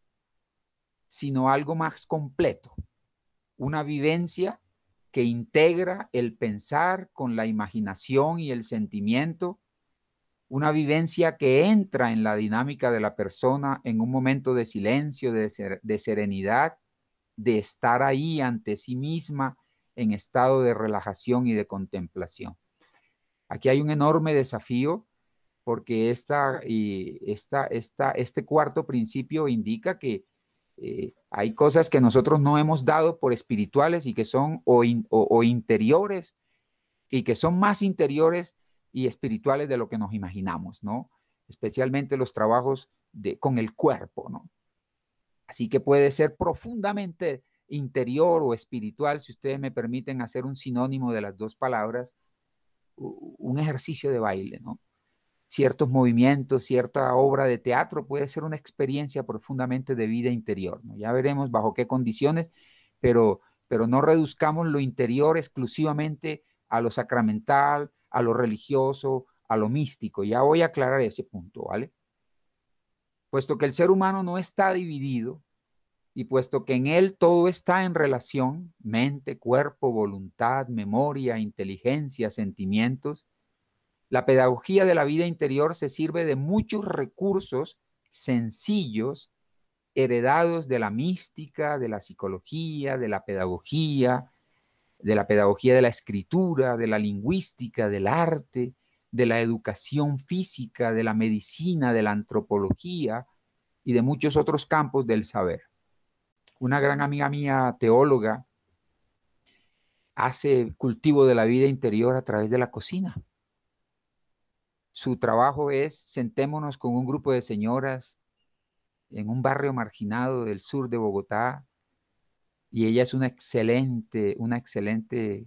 sino algo más completo, una vivencia que integra el pensar con la imaginación y el sentimiento, una vivencia que entra en la dinámica de la persona en un momento de silencio, de, serenidad, de estar ahí ante sí misma en estado de relajación y de contemplación. Aquí hay un enorme desafío porque y esta, este cuarto principio indica que eh, hay cosas que nosotros no hemos dado por espirituales y que son o, o interiores y que son más interiores y espirituales de lo que nos imaginamos, ¿no? Especialmente los trabajos de, con el cuerpo, ¿no? Así que puede ser profundamente interior o espiritual, si ustedes me permiten hacer un sinónimo de las dos palabras, un ejercicio de baile, ¿no? ciertos movimientos, cierta obra de teatro, puede ser una experiencia profundamente de vida interior. Ya veremos bajo qué condiciones, pero, pero no reduzcamos lo interior exclusivamente a lo sacramental, a lo religioso, a lo místico. Ya voy a aclarar ese punto, ¿vale? Puesto que el ser humano no está dividido y puesto que en él todo está en relación, mente, cuerpo, voluntad, memoria, inteligencia, sentimientos, la pedagogía de la vida interior se sirve de muchos recursos sencillos heredados de la mística, de la psicología, de la pedagogía, de la pedagogía de la escritura, de la lingüística, del arte, de la educación física, de la medicina, de la antropología y de muchos otros campos del saber. Una gran amiga mía, teóloga, hace cultivo de la vida interior a través de la cocina. Su trabajo es, sentémonos con un grupo de señoras en un barrio marginado del sur de Bogotá, y ella es una excelente, una excelente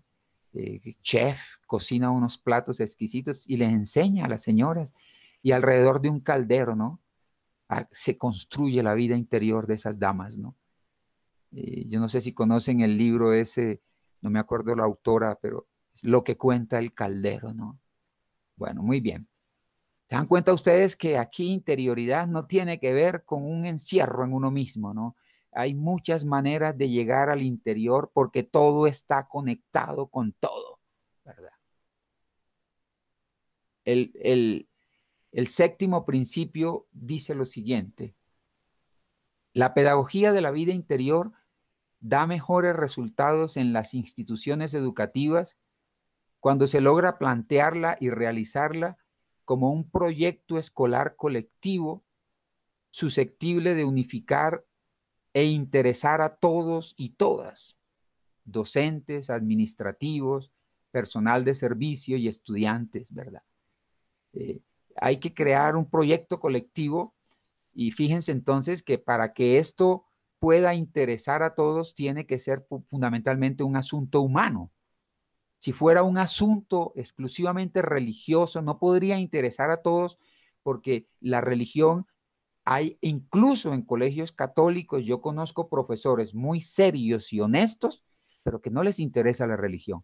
eh, chef, cocina unos platos exquisitos y les enseña a las señoras. Y alrededor de un caldero, ¿no? Ah, se construye la vida interior de esas damas, ¿no? Eh, yo no sé si conocen el libro ese, no me acuerdo la autora, pero lo que cuenta el caldero, ¿no? Bueno, muy bien. ¿Se dan cuenta ustedes que aquí interioridad no tiene que ver con un encierro en uno mismo, ¿no? Hay muchas maneras de llegar al interior porque todo está conectado con todo, ¿verdad? El, el séptimo principio dice lo siguiente. La pedagogía de la vida interior da mejores resultados en las instituciones educativas cuando se logra plantearla y realizarla como un proyecto escolar colectivo susceptible de unificar e interesar a todos y todas, docentes, administrativos, personal de servicio y estudiantes, ¿verdad? Eh, hay que crear un proyecto colectivo y fíjense entonces que para que esto pueda interesar a todos tiene que ser fundamentalmente un asunto humano, si fuera un asunto exclusivamente religioso, no podría interesar a todos porque la religión hay incluso en colegios católicos, yo conozco profesores muy serios y honestos, pero que no les interesa la religión.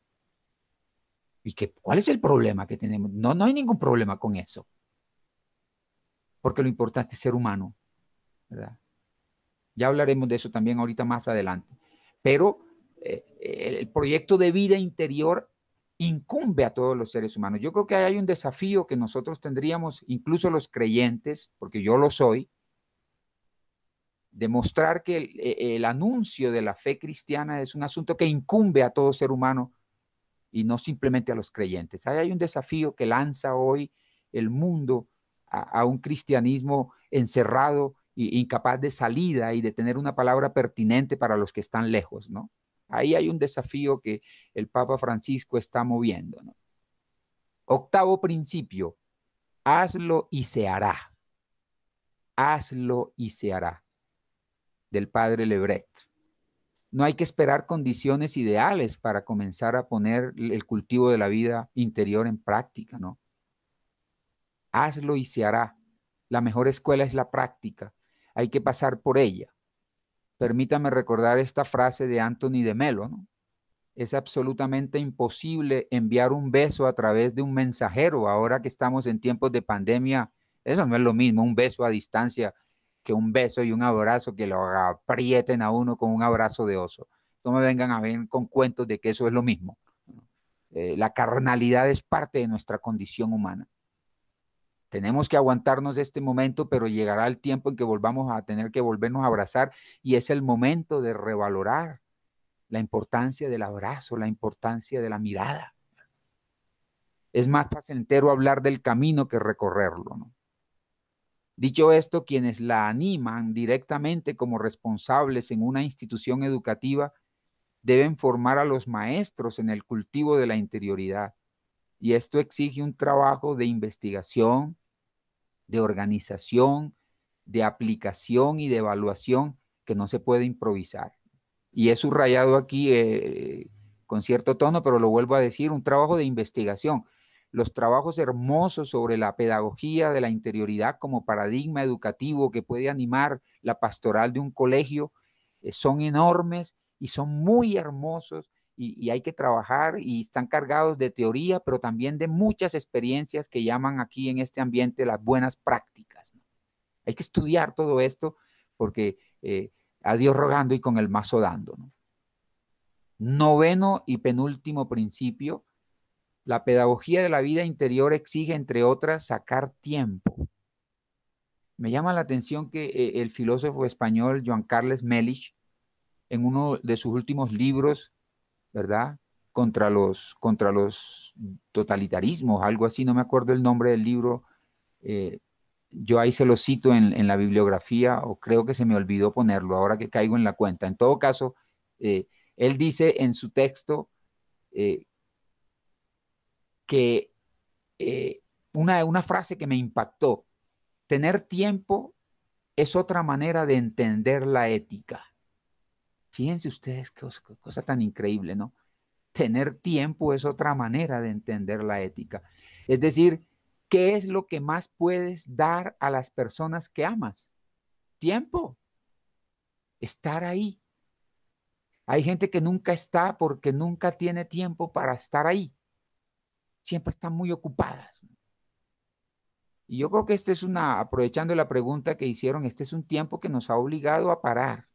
¿Y que, cuál es el problema que tenemos? No, no hay ningún problema con eso. Porque lo importante es ser humano, ¿verdad? Ya hablaremos de eso también ahorita más adelante. Pero eh, el proyecto de vida interior incumbe a todos los seres humanos. Yo creo que hay un desafío que nosotros tendríamos, incluso los creyentes, porque yo lo soy, demostrar que e, el, anuncio de la fe cristiana es un asunto que incumbe a todo ser humano y no simplemente a los creyentes. Ahí hay un desafío que lanza hoy el mundo a, a un cristianismo encerrado e incapaz de salida y de tener una palabra pertinente para los que están lejos, ¿no? Ahí hay un desafío que el Papa Francisco está moviendo. Octavo principio, hazlo y se hará. Hazlo y se hará. Del padre Lebret. No hay que esperar condiciones ideales para comenzar a poner el cultivo de la vida interior en práctica, ¿no? Hazlo y se hará. La mejor escuela es la práctica. Hay que pasar por ella permítame recordar esta frase de Anthony de Melo, Es absolutamente imposible enviar un beso a través de un mensajero ahora que estamos en tiempos de pandemia. Eso no es lo mismo, un beso a distancia que un beso y un abrazo que lo aprieten a uno con un abrazo de oso. No me vengan a ver con cuentos de que eso es lo mismo. Eh, la carnalidad es parte de nuestra condición humana. Tenemos que aguantarnos este momento, pero llegará el tiempo en que volvamos a tener que volvernos a abrazar y es el momento de revalorar la importancia del abrazo, la importancia de la mirada. Es más placentero hablar del camino que recorrerlo. Dicho esto, quienes la animan directamente como responsables en una institución educativa deben formar a los maestros en el cultivo de la interioridad. Y esto exige un trabajo de investigación, de organización, de aplicación y de evaluación que no se puede improvisar. Y he subrayado aquí eh, con cierto tono, pero lo vuelvo a decir, un trabajo de investigación. Los trabajos hermosos sobre la pedagogía de la interioridad como paradigma educativo que puede animar la pastoral de un colegio eh, son enormes y son muy hermosos y, hay que trabajar y están cargados de teoría, pero también de muchas experiencias que llaman aquí en este ambiente las buenas prácticas. Hay que estudiar todo esto porque eh, a Dios rogando y con el mazo dando. Noveno y penúltimo principio, la pedagogía de la vida interior exige, entre otras, sacar tiempo. Me llama la atención que eh, el filósofo español Joan Carles Melich, en uno de sus últimos libros, ¿verdad? Contra los, contra los totalitarismos, algo así, no me acuerdo el nombre del libro. Eh, yo ahí se lo cito en, la bibliografía o creo que se me olvidó ponerlo ahora que caigo en la cuenta. En todo caso, eh, él dice en su texto eh, que una, una frase que me impactó, tener tiempo es otra manera de entender la ética. Fíjense ustedes qué cosa, tan increíble, ¿no? Tener tiempo es otra manera de entender la ética. Es decir, ¿qué es lo que más puedes dar a las personas que amas? Tiempo. Estar ahí. Hay gente que nunca está porque nunca tiene tiempo para estar ahí. Siempre están muy ocupadas. Y yo creo que este es una, aprovechando la pregunta que hicieron, este es un tiempo que nos ha obligado a parar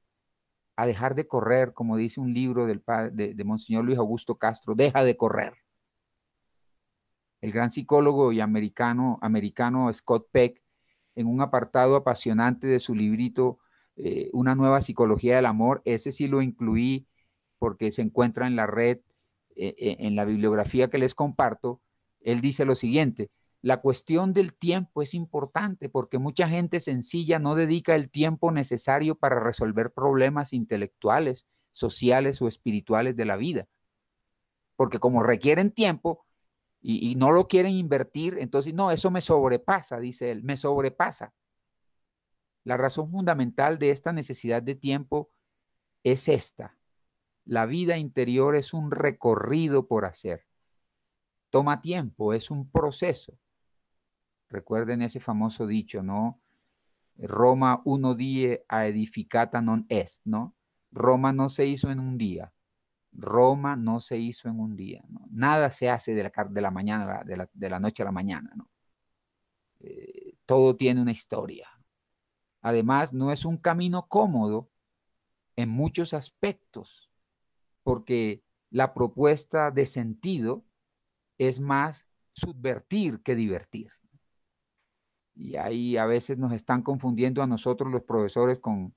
a dejar de correr, como dice un libro del de, de Monseñor Luis Augusto Castro, deja de correr. El gran psicólogo y americano, americano Scott Peck, en un apartado apasionante de su librito eh, Una nueva psicología del amor, ese sí lo incluí porque se encuentra en la red, eh, eh, en la bibliografía que les comparto, él dice lo siguiente, la cuestión del tiempo es importante porque mucha gente sencilla no dedica el tiempo necesario para resolver problemas intelectuales, sociales o espirituales de la vida. Porque como requieren tiempo y, no lo quieren invertir, entonces, no, eso me sobrepasa, dice él, me sobrepasa. La razón fundamental de esta necesidad de tiempo es esta. La vida interior es un recorrido por hacer. Toma tiempo, es un proceso. Recuerden ese famoso dicho, ¿no? Roma uno die a edificata non est, ¿no? Roma no se hizo en un día. Roma no se hizo en un día, ¿no? Nada se hace de la, de la mañana, de la, noche a la mañana, ¿no? Eh, todo tiene una historia. Además, no es un camino cómodo en muchos aspectos, porque la propuesta de sentido es más subvertir que divertir. Y ahí a veces nos están confundiendo a nosotros los profesores con,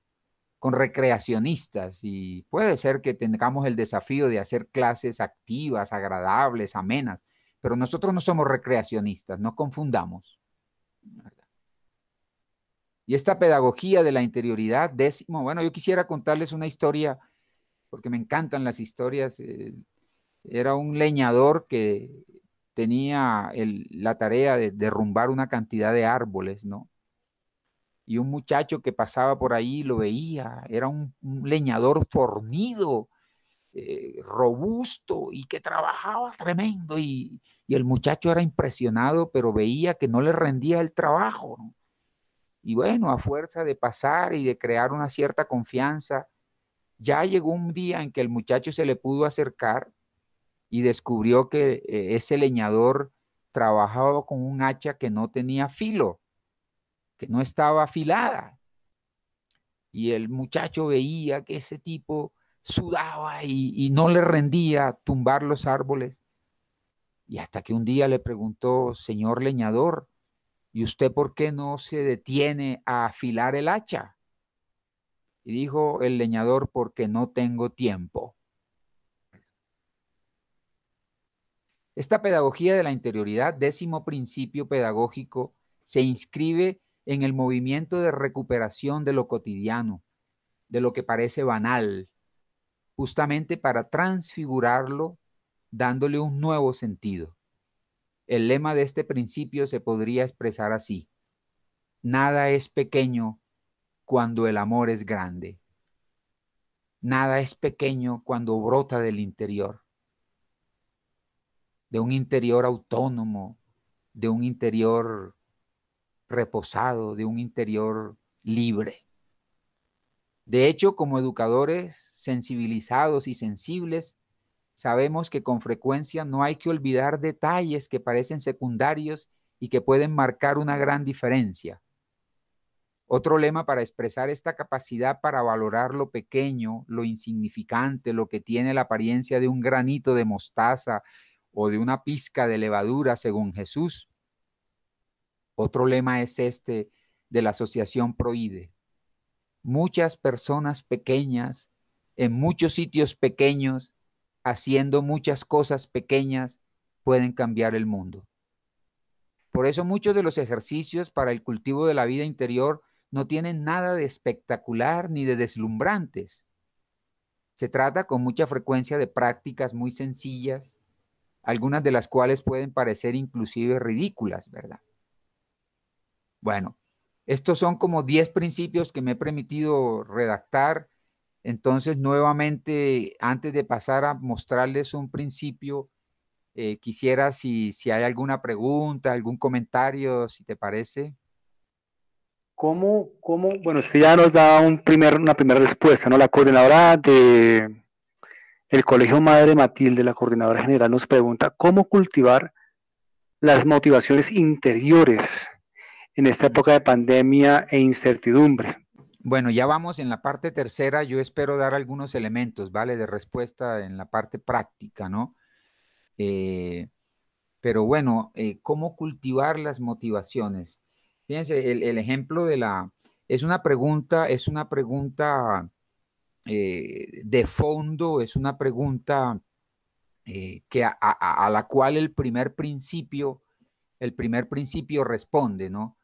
recreacionistas y puede ser que tengamos el desafío de hacer clases activas, agradables, amenas, pero nosotros no somos recreacionistas, no confundamos. Y esta pedagogía de la interioridad, décimo, bueno, yo quisiera contarles una historia, porque me encantan las historias. Eh, era un leñador que tenía la tarea de derrumbar una cantidad de árboles, ¿no? Y un muchacho que pasaba por ahí lo veía, era un, leñador fornido, eh, robusto y que trabajaba tremendo. Y, el muchacho era impresionado, pero veía que no le rendía el trabajo. Y bueno, a fuerza de pasar y de crear una cierta confianza, ya llegó un día en que el muchacho se le pudo acercar y descubrió que eh, ese leñador trabajaba con un hacha que no tenía filo, que no estaba afilada. Y el muchacho veía que ese tipo sudaba y, no le rendía tumbar los árboles. Y hasta que un día le preguntó, señor leñador, ¿y usted por qué no se detiene a afilar el hacha? Y dijo el leñador, porque no tengo tiempo. Esta pedagogía de la interioridad, décimo principio pedagógico, se inscribe en el movimiento de recuperación de lo cotidiano, de lo que parece banal, justamente para transfigurarlo dándole un nuevo sentido. El lema de este principio se podría expresar así. Nada es pequeño cuando el amor es grande. Nada es pequeño cuando brota del interior de un interior autónomo, de un interior reposado, de un interior libre. De hecho, como educadores sensibilizados y sensibles, sabemos que con frecuencia no hay que olvidar detalles que parecen secundarios y que pueden marcar una gran diferencia. Otro lema para expresar esta capacidad para valorar lo pequeño, lo insignificante, lo que tiene la apariencia de un granito de mostaza, o de una pizca de levadura, según Jesús. Otro lema es este de la asociación Proide. Muchas personas pequeñas, en muchos sitios pequeños, haciendo muchas cosas pequeñas, pueden cambiar el mundo. Por eso muchos de los ejercicios para el cultivo de la vida interior no tienen nada de espectacular ni de deslumbrantes. Se trata con mucha frecuencia de prácticas muy sencillas, algunas de las cuales pueden parecer inclusive ridículas, ¿verdad? Bueno, estos son como 10 principios que me he permitido redactar. Entonces, nuevamente, antes de pasar a mostrarles un principio, eh, quisiera si, si hay alguna pregunta, algún comentario, si te parece. ¿Cómo, cómo, bueno, si ya nos da un una primera respuesta, ¿no? La coordinadora de, el Colegio Madre Matilde, la coordinadora general, nos pregunta cómo cultivar las motivaciones interiores en esta época de pandemia e incertidumbre. Bueno, ya vamos en la parte tercera. Yo espero dar algunos elementos, ¿vale? De respuesta en la parte práctica, ¿no? Eh, pero bueno, eh, ¿cómo cultivar las motivaciones? Fíjense, el, el, ejemplo de la... Es una pregunta, es una pregunta eh, de fondo, es una pregunta eh, que a, la cual el primer principio, el primer principio responde, ¿no?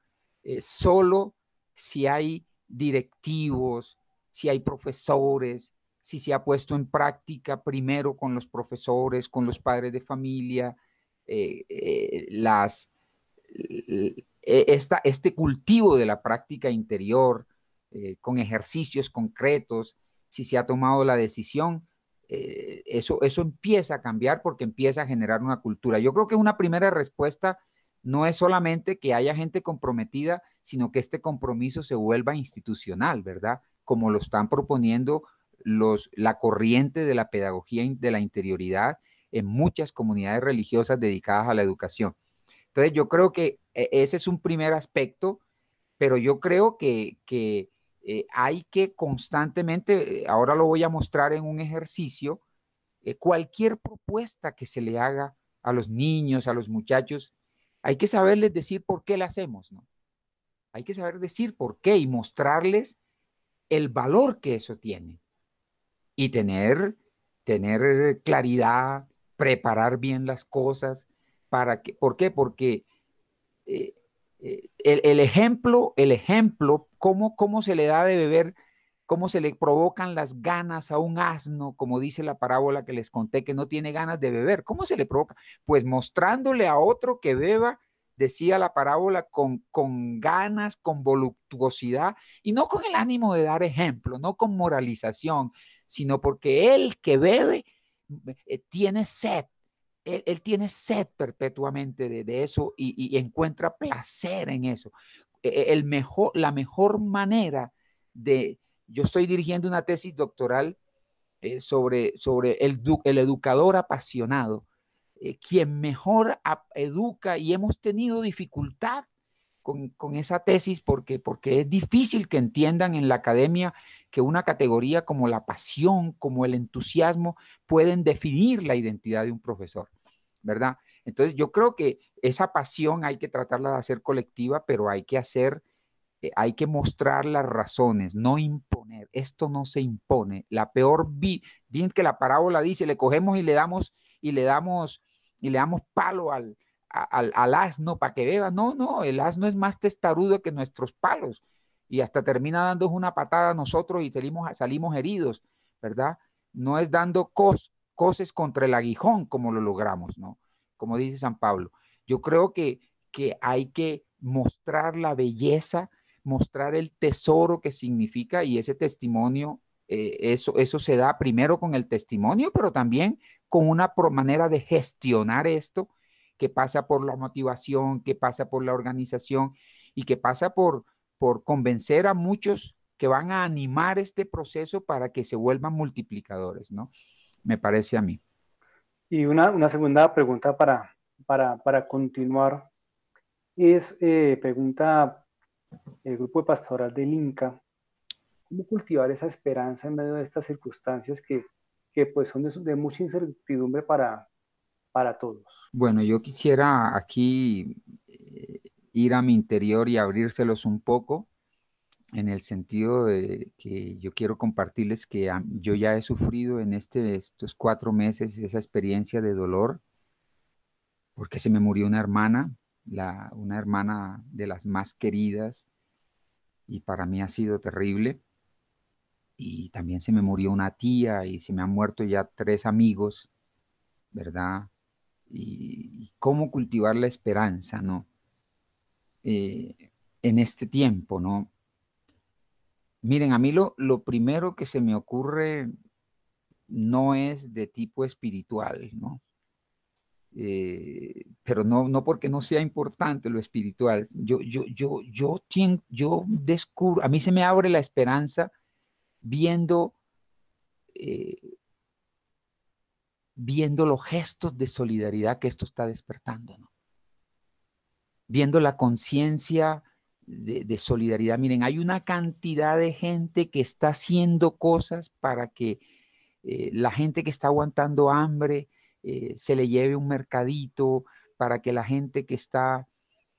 Eh, solo si hay directivos, si hay profesores, si se ha puesto en práctica primero con los profesores, con los padres de familia, las, e, este cultivo de la práctica interior, con ejercicios concretos, si se ha tomado la decisión. Eh, eso, eso empieza a cambiar porque empieza a generar una cultura. Yo creo que una primera respuesta no es solamente que haya gente comprometida, sino que este compromiso se vuelva institucional, ¿verdad? Como lo están proponiendo los, la corriente de la pedagogía de la interioridad en muchas comunidades religiosas dedicadas a la educación. Entonces, yo creo que eh, ese es un primer aspecto, pero yo creo que eh, hay que constantemente, eh, ahora lo voy a mostrar en un ejercicio, eh, cualquier propuesta que se le haga a los niños, a los muchachos, hay que saberles decir por qué la hacemos, ¿no? Hay que saber decir por qué y mostrarles el valor que eso tiene. Y tener, tener claridad, preparar bien las cosas. Para que, ¿Por qué? Porque el, ejemplo, el ejemplo, cómo, cómo se le da de beber, cómo se le provocan las ganas a un asno, como dice la parábola que les conté, que no tiene ganas de beber. ¿Cómo se le provoca? Pues mostrándole a otro que beba, decía la parábola, con, con ganas, con voluptuosidad, y no con el ánimo de dar ejemplo, no con moralización, sino porque el que bebe eh, tiene sed él, tiene sed perpetuamente de, eso y, encuentra placer en eso. E, e, el mejor, la mejor manera de, yo estoy dirigiendo una tesis doctoral eh, sobre, sobre el, educador apasionado, eh, quien mejor educa y hemos tenido dificultad con, esa tesis porque, porque es difícil que entiendan en la academia que una categoría como la pasión, como el entusiasmo, pueden definir la identidad de un profesor, ¿verdad? Entonces yo creo que esa pasión hay que tratarla de hacer colectiva, pero hay que hacer, eh, hay que mostrar las razones, no imponer. Esto no se impone. La peor, vi, dicen que la parábola dice, le cogemos y le damos, y le damos, y le damos palo al, al, asno para que beba. No, no, el asno es más testarudo que nuestros palos y hasta termina dando una patada a nosotros y salimos, salimos heridos, ¿verdad? No es dando cos, cosas contra el aguijón como lo logramos, ¿no? Como dice San Pablo. Yo creo que, que hay que mostrar la belleza, mostrar el tesoro que significa y ese testimonio, eh, eso, eso se da primero con el testimonio, pero también con una manera de gestionar esto que pasa por la motivación, que pasa por la organización y que pasa por, por convencer a muchos que van a animar este proceso para que se vuelvan multiplicadores, ¿no? Me parece a mí. Y una, segunda pregunta para, para, continuar es, eh, pregunta el grupo de pastoral del Inca, ¿cómo cultivar esa esperanza en medio de estas circunstancias que, pues son de mucha incertidumbre para, para todos. Bueno, yo quisiera aquí eh, ir a mi interior y abrírselos un poco en el sentido de que yo quiero compartirles que yo ya he sufrido en este, estos cuatro meses esa experiencia de dolor, porque se me murió una hermana, la, una hermana de las más queridas, y para mí ha sido terrible. Y también se me murió una tía y se me han muerto ya tres amigos, ¿verdad? y cómo cultivar la esperanza, ¿no? Eh, en este tiempo, ¿no? Miren, a mí lo, primero que se me ocurre no es de tipo espiritual, ¿no? Eh, pero no, no porque no sea importante lo espiritual. Yo, yo, yo, yo, yo, descubro, a mí se me abre la esperanza viendo eh, viendo los gestos de solidaridad que esto está despertando, ¿no? viendo la conciencia de, solidaridad. Miren, hay una cantidad de gente que está haciendo cosas para que eh, la gente que está aguantando hambre eh, se le lleve un mercadito, para que la gente que está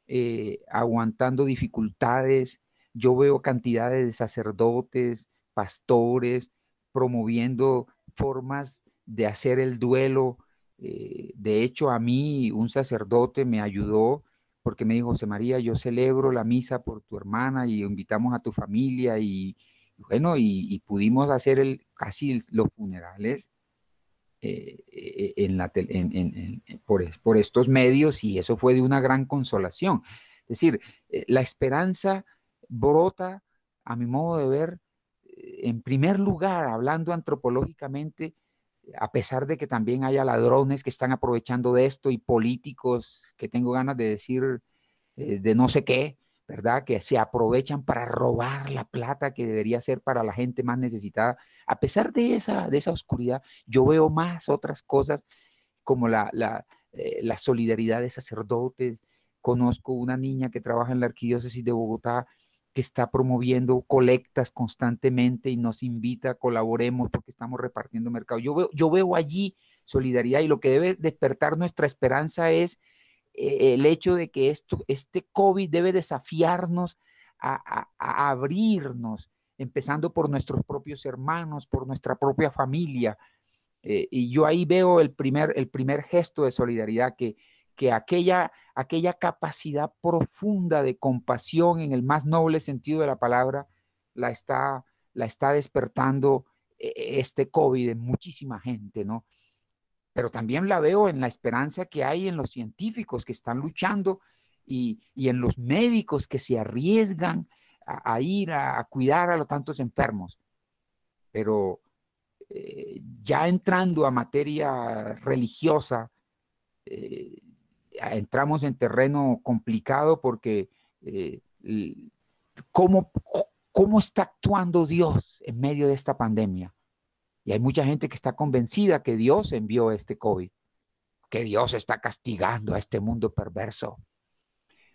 eh, aguantando dificultades, yo veo cantidades de sacerdotes, pastores, promoviendo formas de hacer el duelo. Eh, de hecho, a mí un sacerdote me ayudó porque me dijo, José María, yo celebro la misa por tu hermana y invitamos a tu familia y bueno, y, pudimos hacer el, casi los funerales eh, eh, en la por, estos medios y eso fue de una gran consolación. Es decir, la esperanza brota, a mi modo de ver, en primer lugar, hablando antropológicamente, a pesar de que también haya ladrones que están aprovechando de esto y políticos que tengo ganas de decir eh, de no sé qué, ¿verdad? Que se aprovechan para robar la plata que debería ser para la gente más necesitada. A pesar de esa, de esa oscuridad, yo veo más otras cosas como la, la eh, solidaridad de sacerdotes. Conozco una niña que trabaja en la arquidiócesis de Bogotá que está promoviendo colectas constantemente y nos invita a colaboremos porque estamos repartiendo mercado. Yo veo, yo veo allí solidaridad y lo que debe despertar nuestra esperanza es eh, el hecho de que esto, este COVID debe desafiarnos a, abrirnos, empezando por nuestros propios hermanos, por nuestra propia familia. Eh, y yo ahí veo el primer, el primer gesto de solidaridad que, que aquella, aquella capacidad profunda de compasión en el más noble sentido de la palabra la está, la está despertando eh, eh, este COVID en muchísima gente, ¿no? Pero también la veo en la esperanza que hay en los científicos que están luchando y, en los médicos que se arriesgan a, ir a, cuidar a los tantos enfermos. Pero eh, ya entrando a materia religiosa, eh, entramos en terreno complicado porque eh, ¿cómo, ¿cómo está actuando Dios en medio de esta pandemia? Y hay mucha gente que está convencida que Dios envió este COVID, que Dios está castigando a este mundo perverso,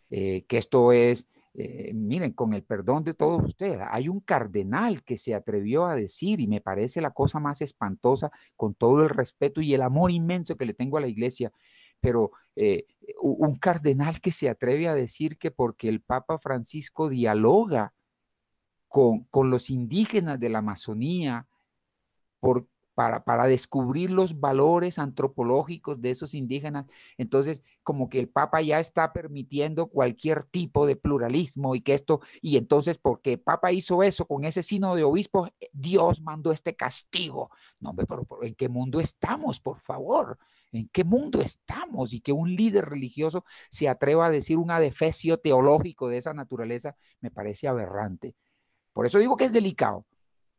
eh, que esto es, eh, miren, con el perdón de todos ustedes, hay un cardenal que se atrevió a decir, y me parece la cosa más espantosa, con todo el respeto y el amor inmenso que le tengo a la iglesia, pero eh, un cardenal que se atreve a decir que porque el Papa Francisco dialoga con, los indígenas de la Amazonía para, descubrir los valores antropológicos de esos indígenas, entonces como que el Papa ya está permitiendo cualquier tipo de pluralismo y que esto, y entonces porque el Papa hizo eso con ese sino de obispos, Dios mandó este castigo. No, hombre, pero ¿en qué mundo estamos, por favor? ¿En qué mundo estamos? Y que un líder religioso se atreva a decir un adefesio teológico de esa naturaleza me parece aberrante. Por eso digo que es delicado,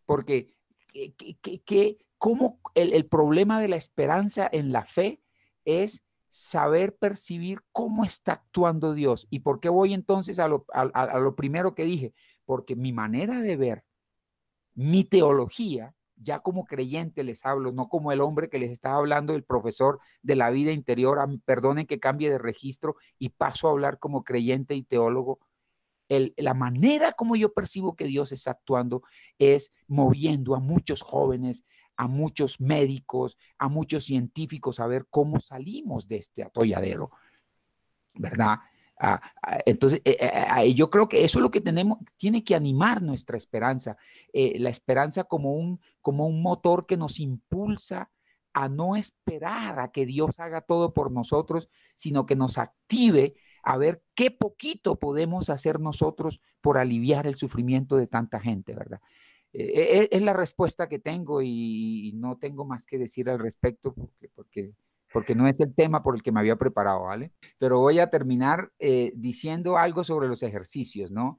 porque eh, que, cómo el, problema de la esperanza en la fe es saber percibir cómo está actuando Dios. ¿Y por qué voy entonces a lo, a lo primero que dije? Porque mi manera de ver, mi teología, ya como creyente les hablo, no como el hombre que les estaba hablando, el profesor de la vida interior, perdonen que cambie de registro y paso a hablar como creyente y teólogo. la manera como yo percibo que Dios está actuando es moviendo a muchos jóvenes, a muchos médicos, a muchos científicos a ver cómo salimos de este atolladero, ¿verdad? Ah, entonces, eh, eh, eh, yo creo que eso es lo que tenemos, tiene que animar nuestra esperanza, la esperanza como un, como un motor que nos impulsa a no esperar a que Dios haga todo por nosotros, sino que nos active a ver qué poquito podemos hacer nosotros por aliviar el sufrimiento de tanta gente, ¿verdad? es la respuesta que tengo y no tengo más que decir al respecto porque, porque porque no es el tema por el que me había preparado, ¿vale? Pero voy a terminar eh, diciendo algo sobre los ejercicios, ¿no?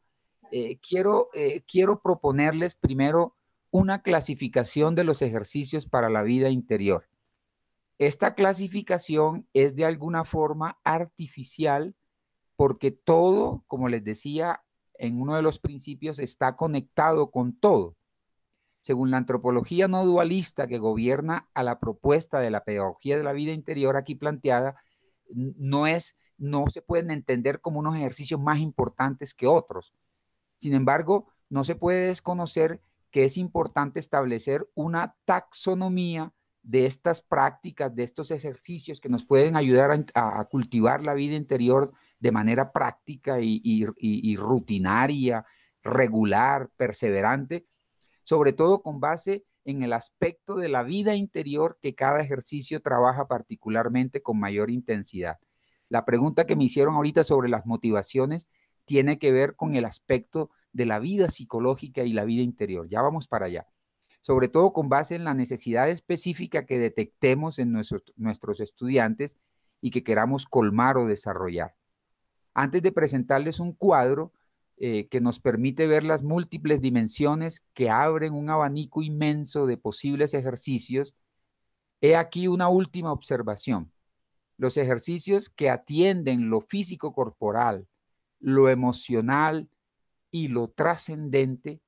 Eh, quiero, eh, quiero proponerles primero una clasificación de los ejercicios para la vida interior. Esta clasificación es de alguna forma artificial porque todo, como les decía en uno de los principios, está conectado con todo. Según la antropología no dualista que gobierna a la propuesta de la pedagogía de la vida interior aquí planteada, no es no se pueden entender como unos ejercicios más importantes que otros. Sin embargo, no se puede desconocer que es importante establecer una taxonomía de estas prácticas, de estos ejercicios que nos pueden ayudar a, cultivar la vida interior de manera práctica y, rutinaria, regular, perseverante, sobre todo con base en el aspecto de la vida interior que cada ejercicio trabaja particularmente con mayor intensidad. La pregunta que me hicieron ahorita sobre las motivaciones tiene que ver con el aspecto de la vida psicológica y la vida interior. Ya vamos para allá. Sobre todo con base en la necesidad específica que detectemos en nuestros, nuestros estudiantes y que queramos colmar o desarrollar. Antes de presentarles un cuadro, eh, que nos permite ver las múltiples dimensiones que abren un abanico inmenso de posibles ejercicios, he aquí una última observación. Los ejercicios que atienden lo físico corporal, lo emocional y lo trascendente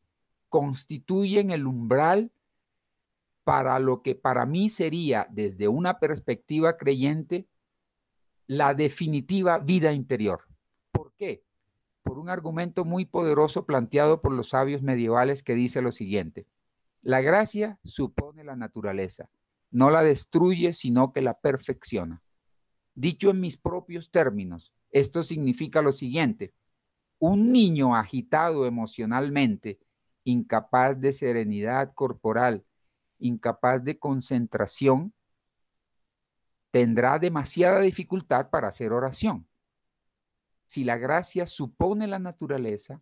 constituyen el umbral para lo que para mí sería, desde una perspectiva creyente, la definitiva vida interior. ¿Por qué? por un argumento muy poderoso planteado por los sabios medievales que dice lo siguiente. La gracia supone la naturaleza, no la destruye, sino que la perfecciona. Dicho en mis propios términos, esto significa lo siguiente. Un niño agitado emocionalmente, incapaz de serenidad corporal, incapaz de concentración, tendrá demasiada dificultad para hacer oración si la gracia supone la naturaleza,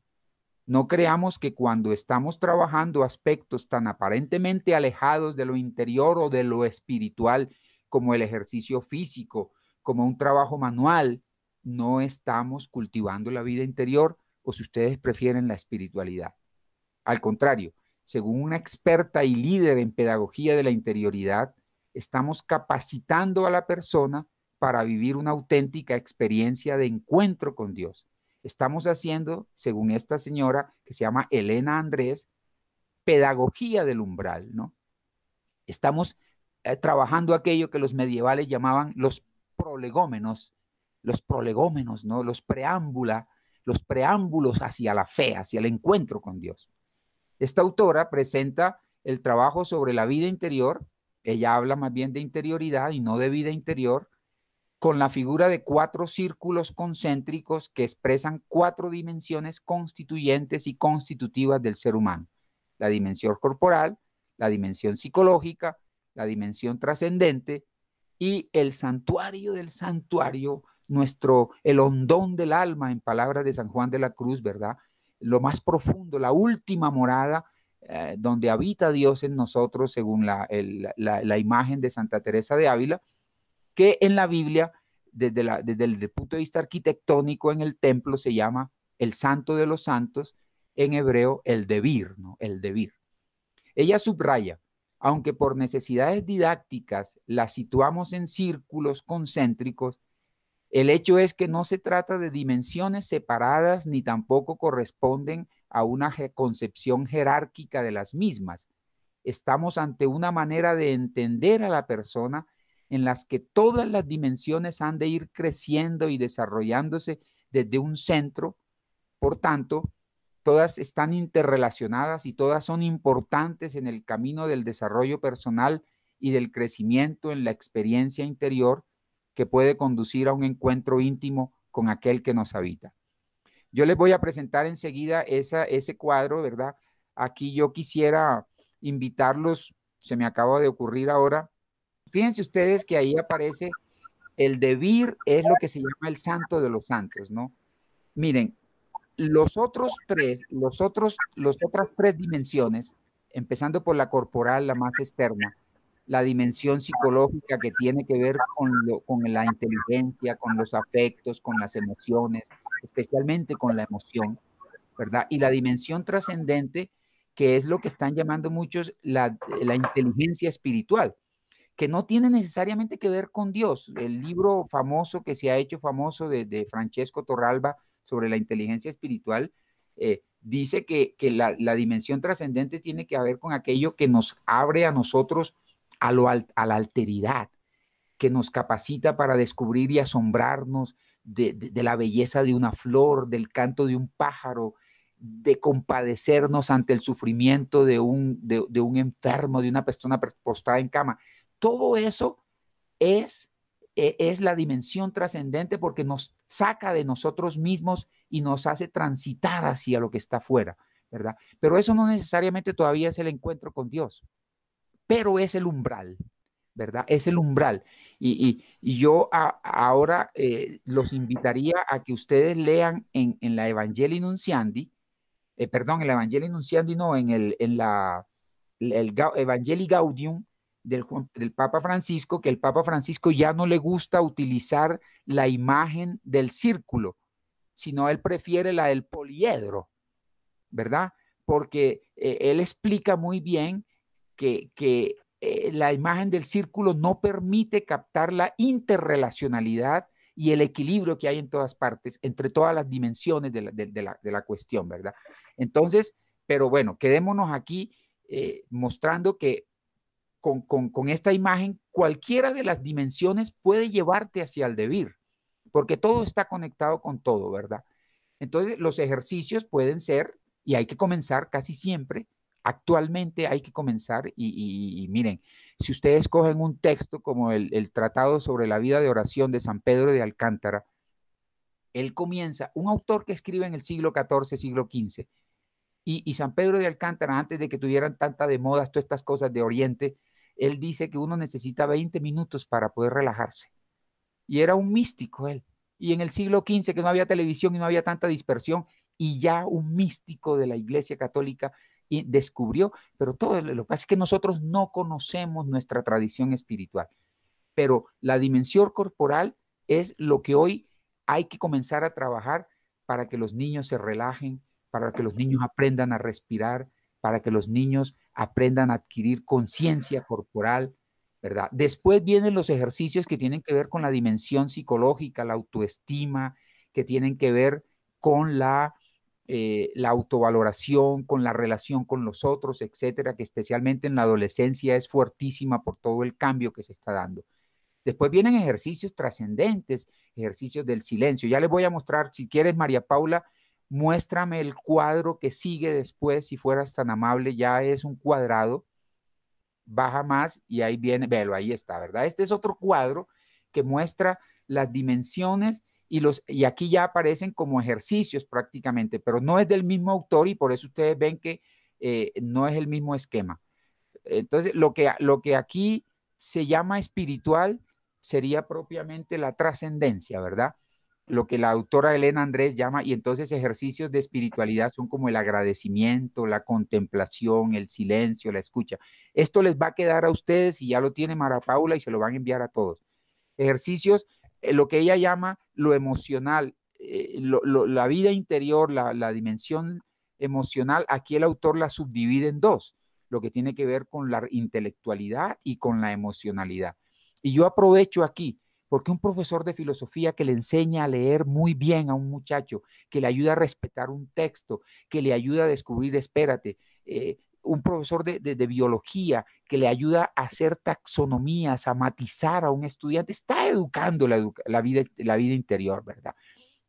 no creamos que cuando estamos trabajando aspectos tan aparentemente alejados de lo interior o de lo espiritual, como el ejercicio físico, como un trabajo manual, no estamos cultivando la vida interior o si ustedes prefieren la espiritualidad. Al contrario, según una experta y líder en pedagogía de la interioridad, estamos capacitando a la persona para vivir una auténtica experiencia de encuentro con Dios. Estamos haciendo, según esta señora que se llama Elena Andrés, pedagogía del umbral, ¿no? Estamos eh, trabajando aquello que los medievales llamaban los prolegómenos, los prolegómenos, ¿no? Los preámbula, los preámbulos hacia la fe, hacia el encuentro con Dios. Esta autora presenta el trabajo sobre la vida interior, ella habla más bien de interioridad y no de vida interior, con la figura de cuatro círculos concéntricos que expresan cuatro dimensiones constituyentes y constitutivas del ser humano. La dimensión corporal, la dimensión psicológica, la dimensión trascendente y el santuario del santuario, nuestro el hondón del alma en palabras de San Juan de la Cruz, ¿verdad? Lo más profundo, la última morada eh, donde habita Dios en nosotros según la imagen de Santa Teresa de Ávila que en la Biblia, desde, el, punto de vista arquitectónico en el templo, se llama el santo de los santos, en hebreo el debir, ¿no? El debir. Ella subraya, aunque por necesidades didácticas la situamos en círculos concéntricos, el hecho es que no se trata de dimensiones separadas ni tampoco corresponden a una concepción jerárquica de las mismas. Estamos ante una manera de entender a la persona en las que todas las dimensiones han de ir creciendo y desarrollándose desde un centro. Por tanto, todas están interrelacionadas y todas son importantes en el camino del desarrollo personal y del crecimiento en la experiencia interior que puede conducir a un encuentro íntimo con aquel que nos habita. Yo les voy a presentar enseguida ese cuadro, ¿verdad? Aquí yo quisiera invitarlos, se me acaba de ocurrir ahora, Fíjense ustedes que ahí aparece el debir, es lo que se llama el santo de los santos, ¿no? Miren, los otros tres, los otros, las otras tres dimensiones, empezando por la corporal, la más externa, la dimensión psicológica que tiene que ver con, lo, con la inteligencia, con los afectos, con las emociones, especialmente con la emoción, ¿verdad? Y la dimensión trascendente, que es lo que están llamando muchos la, la inteligencia espiritual, que no tiene necesariamente que ver con Dios. El libro famoso que se ha hecho famoso de, Francesco Torralba sobre la inteligencia espiritual eh, dice que, la, dimensión trascendente tiene que ver con aquello que nos abre a nosotros a, lo, a la alteridad, que nos capacita para descubrir y asombrarnos de, la belleza de una flor, del canto de un pájaro, de compadecernos ante el sufrimiento de un, enfermo, de una persona postrada en cama todo eso es, eh, es la dimensión trascendente porque nos saca de nosotros mismos y nos hace transitar hacia lo que está afuera, ¿verdad? Pero eso no necesariamente todavía es el encuentro con Dios, pero es el umbral, ¿verdad? Es el umbral. Y, yo ahora eh, los invitaría a que ustedes lean en, la Evangelii Nunciandi, eh, perdón, en la Evangelii Nunciandi, no, en, el, en la el Evangelii Gaudium, del, Papa Francisco, que el Papa Francisco ya no le gusta utilizar la imagen del círculo, sino él prefiere la del poliedro, ¿verdad? Porque eh, él explica muy bien que, eh, la imagen del círculo no permite captar la interrelacionalidad y el equilibrio que hay en todas partes, entre todas las dimensiones de la, cuestión, ¿verdad? Entonces, pero bueno, quedémonos aquí eh, mostrando que con, esta imagen, cualquiera de las dimensiones puede llevarte hacia el debir, porque todo está conectado con todo, ¿verdad? Entonces, los ejercicios pueden ser, y hay que comenzar casi siempre, actualmente hay que comenzar, y, miren, si ustedes cogen un texto como el, Tratado sobre la vida de oración de San Pedro de Alcántara, él comienza, un autor que escribe en el siglo XIV, siglo XV, y, y, San Pedro de Alcántara, antes de que tuvieran tanta de modas todas estas cosas de Oriente, él dice que uno necesita 20 minutos para poder relajarse. Y era un místico él. Y en el siglo XV, que no había televisión y no había tanta dispersión, y ya un místico de la Iglesia Católica descubrió, pero todo lo que pasa es que nosotros no conocemos nuestra tradición espiritual. Pero la dimensión corporal es lo que hoy hay que comenzar a trabajar para que los niños se relajen, para que los niños aprendan a respirar, para que los niños aprendan a adquirir conciencia corporal, ¿verdad? Después vienen los ejercicios que tienen que ver con la dimensión psicológica, la autoestima, que tienen que ver con la, eh, la autovaloración, con la relación con los otros, etcétera, que especialmente en la adolescencia es fuertísima por todo el cambio que se está dando. Después vienen ejercicios trascendentes, ejercicios del silencio. Ya les voy a mostrar, si quieres, María Paula, muéstrame el cuadro que sigue después, si fueras tan amable, ya es un cuadrado, baja más y ahí viene, velo, ahí está, ¿verdad? Este es otro cuadro que muestra las dimensiones y, los, y aquí ya aparecen como ejercicios prácticamente, pero no es del mismo autor y por eso ustedes ven que eh, no es el mismo esquema. Entonces, lo que, lo que aquí se llama espiritual sería propiamente la trascendencia, ¿verdad? lo que la autora Elena Andrés llama, y entonces ejercicios de espiritualidad son como el agradecimiento, la contemplación, el silencio, la escucha. Esto les va a quedar a ustedes y ya lo tiene Mara Paula y se lo van a enviar a todos. Ejercicios, eh, lo que ella llama lo emocional, eh, la vida interior, la dimensión emocional, aquí el autor la subdivide en dos, lo que tiene que ver con la intelectualidad y con la emocionalidad. Y yo aprovecho aquí porque un profesor de filosofía que le enseña a leer muy bien a un muchacho, que le ayuda a respetar un texto, que le ayuda a descubrir, espérate, eh, un profesor de, biología que le ayuda a hacer taxonomías, a matizar a un estudiante, está educando la, vida, la vida, interior, ¿verdad?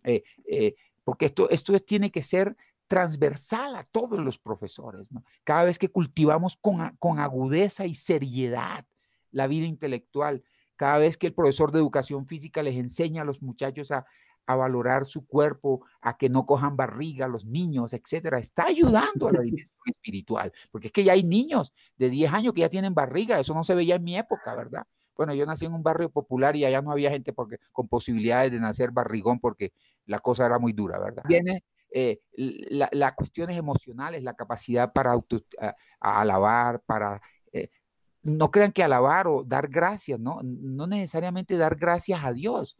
Eh, eh, porque esto, esto tiene que ser transversal a todos los profesores. ¿no? Cada vez que cultivamos con, con agudeza y seriedad la vida intelectual, cada vez que el profesor de educación física les enseña a los muchachos a, valorar su cuerpo, a que no cojan barriga los niños, etcétera, está ayudando a la dimensión espiritual, porque es que ya hay niños de 10 años que ya tienen barriga, eso no se veía en mi época, ¿verdad? Bueno, yo nací en un barrio popular y allá no había gente con posibilidades de nacer barrigón porque la cosa era muy dura, ¿verdad? Tiene eh, las cuestiones emocionales, la capacidad para alabar, para no crean que alabar o dar gracias, ¿no? No necesariamente dar gracias a Dios.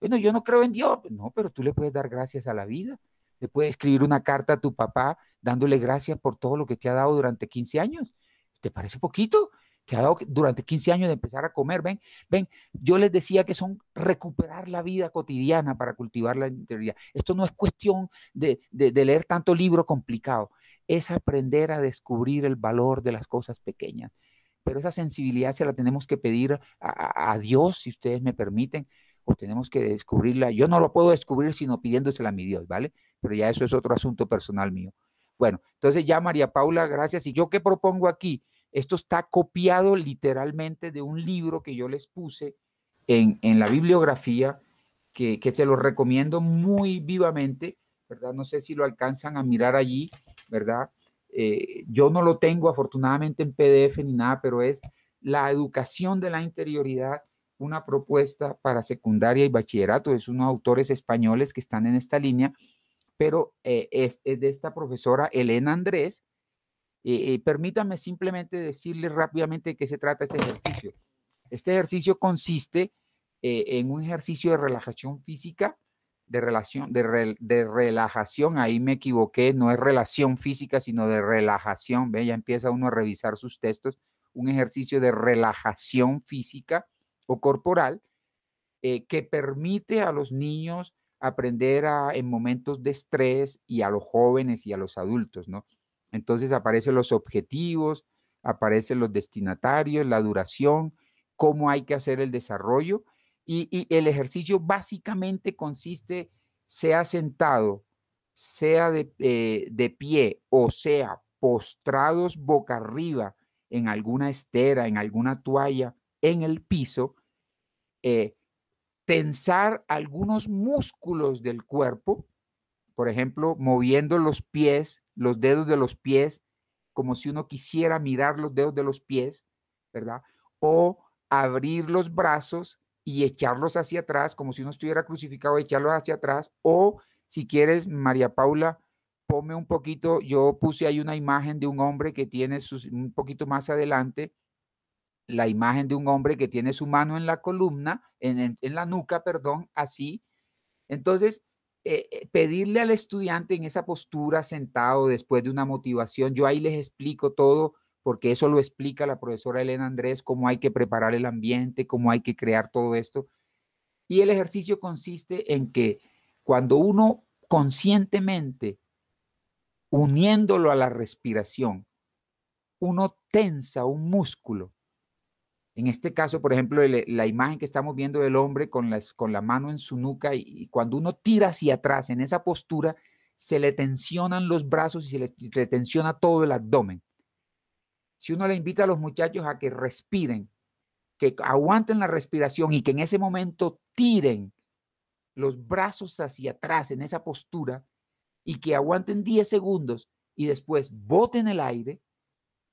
Bueno, yo no creo en Dios, no, pero tú le puedes dar gracias a la vida. Le puedes escribir una carta a tu papá dándole gracias por todo lo que te ha dado durante 15 años. ¿Te parece poquito? Que ha dado durante 15 años de empezar a comer. Ven, ven, yo les decía que son recuperar la vida cotidiana para cultivar la integridad. Esto no es cuestión de leer tanto libro complicado. Es aprender a descubrir el valor de las cosas pequeñas pero esa sensibilidad se la tenemos que pedir a, Dios, si ustedes me permiten, o tenemos que descubrirla. Yo no lo puedo descubrir sino pidiéndosela a mi Dios, ¿vale? Pero ya eso es otro asunto personal mío. Bueno, entonces ya María Paula, gracias. ¿Y yo qué propongo aquí? Esto está copiado literalmente de un libro que yo les puse en, la bibliografía, que, que se lo recomiendo muy vivamente, ¿verdad? No sé si lo alcanzan a mirar allí, ¿verdad? Eh, yo no lo tengo afortunadamente en PDF ni nada, pero es la educación de la interioridad, una propuesta para secundaria y bachillerato. Es unos autores españoles que están en esta línea, pero eh, es, de esta profesora Elena Andrés. Eh, eh, permítame simplemente decirle rápidamente de qué se trata este ejercicio. Este ejercicio consiste en un ejercicio de relajación física de, relación, de, relajación, ahí me equivoqué, no es relación física, sino de relajación, ¿ve? ya empieza uno a revisar sus textos, un ejercicio de relajación física o corporal eh, que permite a los niños aprender en momentos de estrés y a los jóvenes y a los adultos, ¿no? Entonces aparecen los objetivos, aparecen los destinatarios, la duración, cómo hay que hacer el desarrollo y, el ejercicio básicamente consiste, sea sentado, sea eh, de, pie o sea postrados boca arriba en alguna estera, en alguna toalla, en el piso, eh, tensar algunos músculos del cuerpo, por ejemplo, moviendo los pies, los dedos de los pies, como si uno quisiera mirar los dedos de los pies, ¿verdad? O abrir los brazos y echarlos hacia atrás, como si uno estuviera crucificado, echarlos hacia atrás. O si quieres, María Paula, ponme un poquito, yo puse ahí una imagen de un hombre que tiene un poquito más adelante, la imagen de un hombre que tiene su mano en la columna, en, la nuca, perdón, así. Entonces, eh, eh, pedirle al estudiante en esa postura sentado después de una motivación, yo ahí les explico todo porque eso lo explica la profesora Elena Andrés, cómo hay que preparar el ambiente, cómo hay que crear todo esto. Y el ejercicio consiste en que cuando uno conscientemente, uniéndolo a la respiración, uno tensa un músculo. En este caso, por ejemplo, la imagen que estamos viendo del hombre con, con la mano en su nuca y, cuando uno tira hacia atrás en esa postura, se le tensionan los brazos y se le tensiona todo el abdomen si uno le invita a los muchachos a que respiren, que aguanten la respiración y que en ese momento tiren los brazos hacia atrás en esa postura y que aguanten 10 segundos y después boten el aire,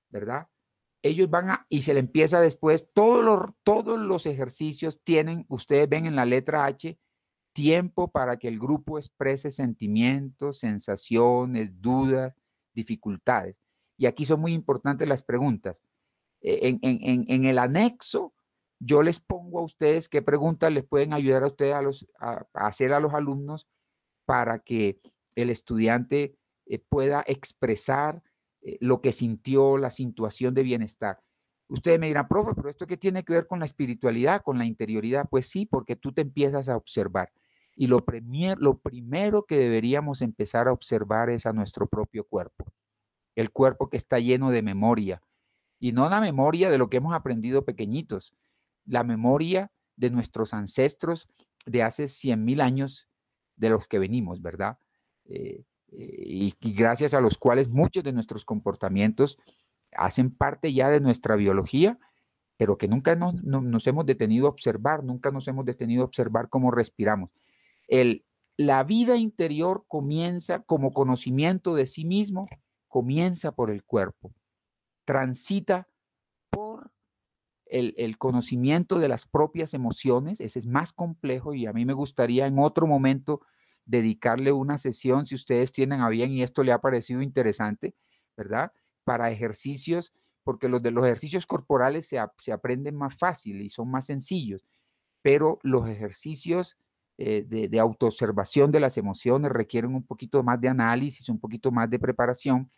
¿verdad? Ellos van a, y se le empieza después, todos los, todos los ejercicios tienen, ustedes ven en la letra H, tiempo para que el grupo exprese sentimientos, sensaciones, dudas, dificultades y aquí son muy importantes las preguntas. E, en, el anexo, yo les pongo a ustedes qué preguntas les pueden ayudar a ustedes a, hacer a los alumnos para que el estudiante eh, pueda expresar eh, lo que sintió, la situación de bienestar. Ustedes me dirán, profe, pero esto qué tiene que ver con la espiritualidad, con la interioridad? Pues sí, porque tú te empiezas a observar. Y lo primero que deberíamos empezar a observar es a nuestro propio cuerpo el cuerpo que está lleno de memoria. Y no la memoria de lo que hemos aprendido pequeñitos, la memoria de nuestros ancestros de hace 100.000 años de los que venimos, ¿verdad? Eh, eh, y, gracias a los cuales muchos de nuestros comportamientos hacen parte ya de nuestra biología, pero que nunca nos, hemos detenido a observar, nunca nos hemos detenido a observar cómo respiramos. la vida interior comienza como conocimiento de sí mismo comienza por el cuerpo, transita por el, conocimiento de las propias emociones, ese es más complejo y a mí me gustaría en otro momento dedicarle una sesión, si ustedes tienen a bien y esto le ha parecido interesante, ¿verdad? Para ejercicios, porque los de los ejercicios corporales se, aprenden más fácil y son más sencillos, pero los ejercicios eh, de, de autoobservación de las emociones requieren un poquito más de análisis, un poquito más de preparación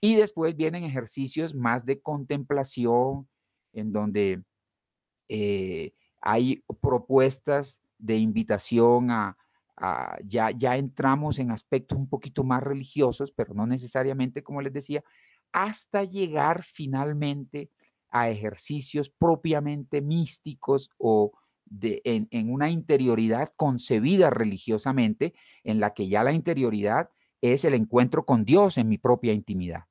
y después vienen ejercicios más de contemplación, en donde eh, hay propuestas de invitación a, ya, ya entramos en aspectos un poquito más religiosos, pero no necesariamente, como les decía, hasta llegar finalmente a ejercicios propiamente místicos o de, en, una interioridad concebida religiosamente, en la que ya la interioridad es el encuentro con Dios en mi propia intimidad.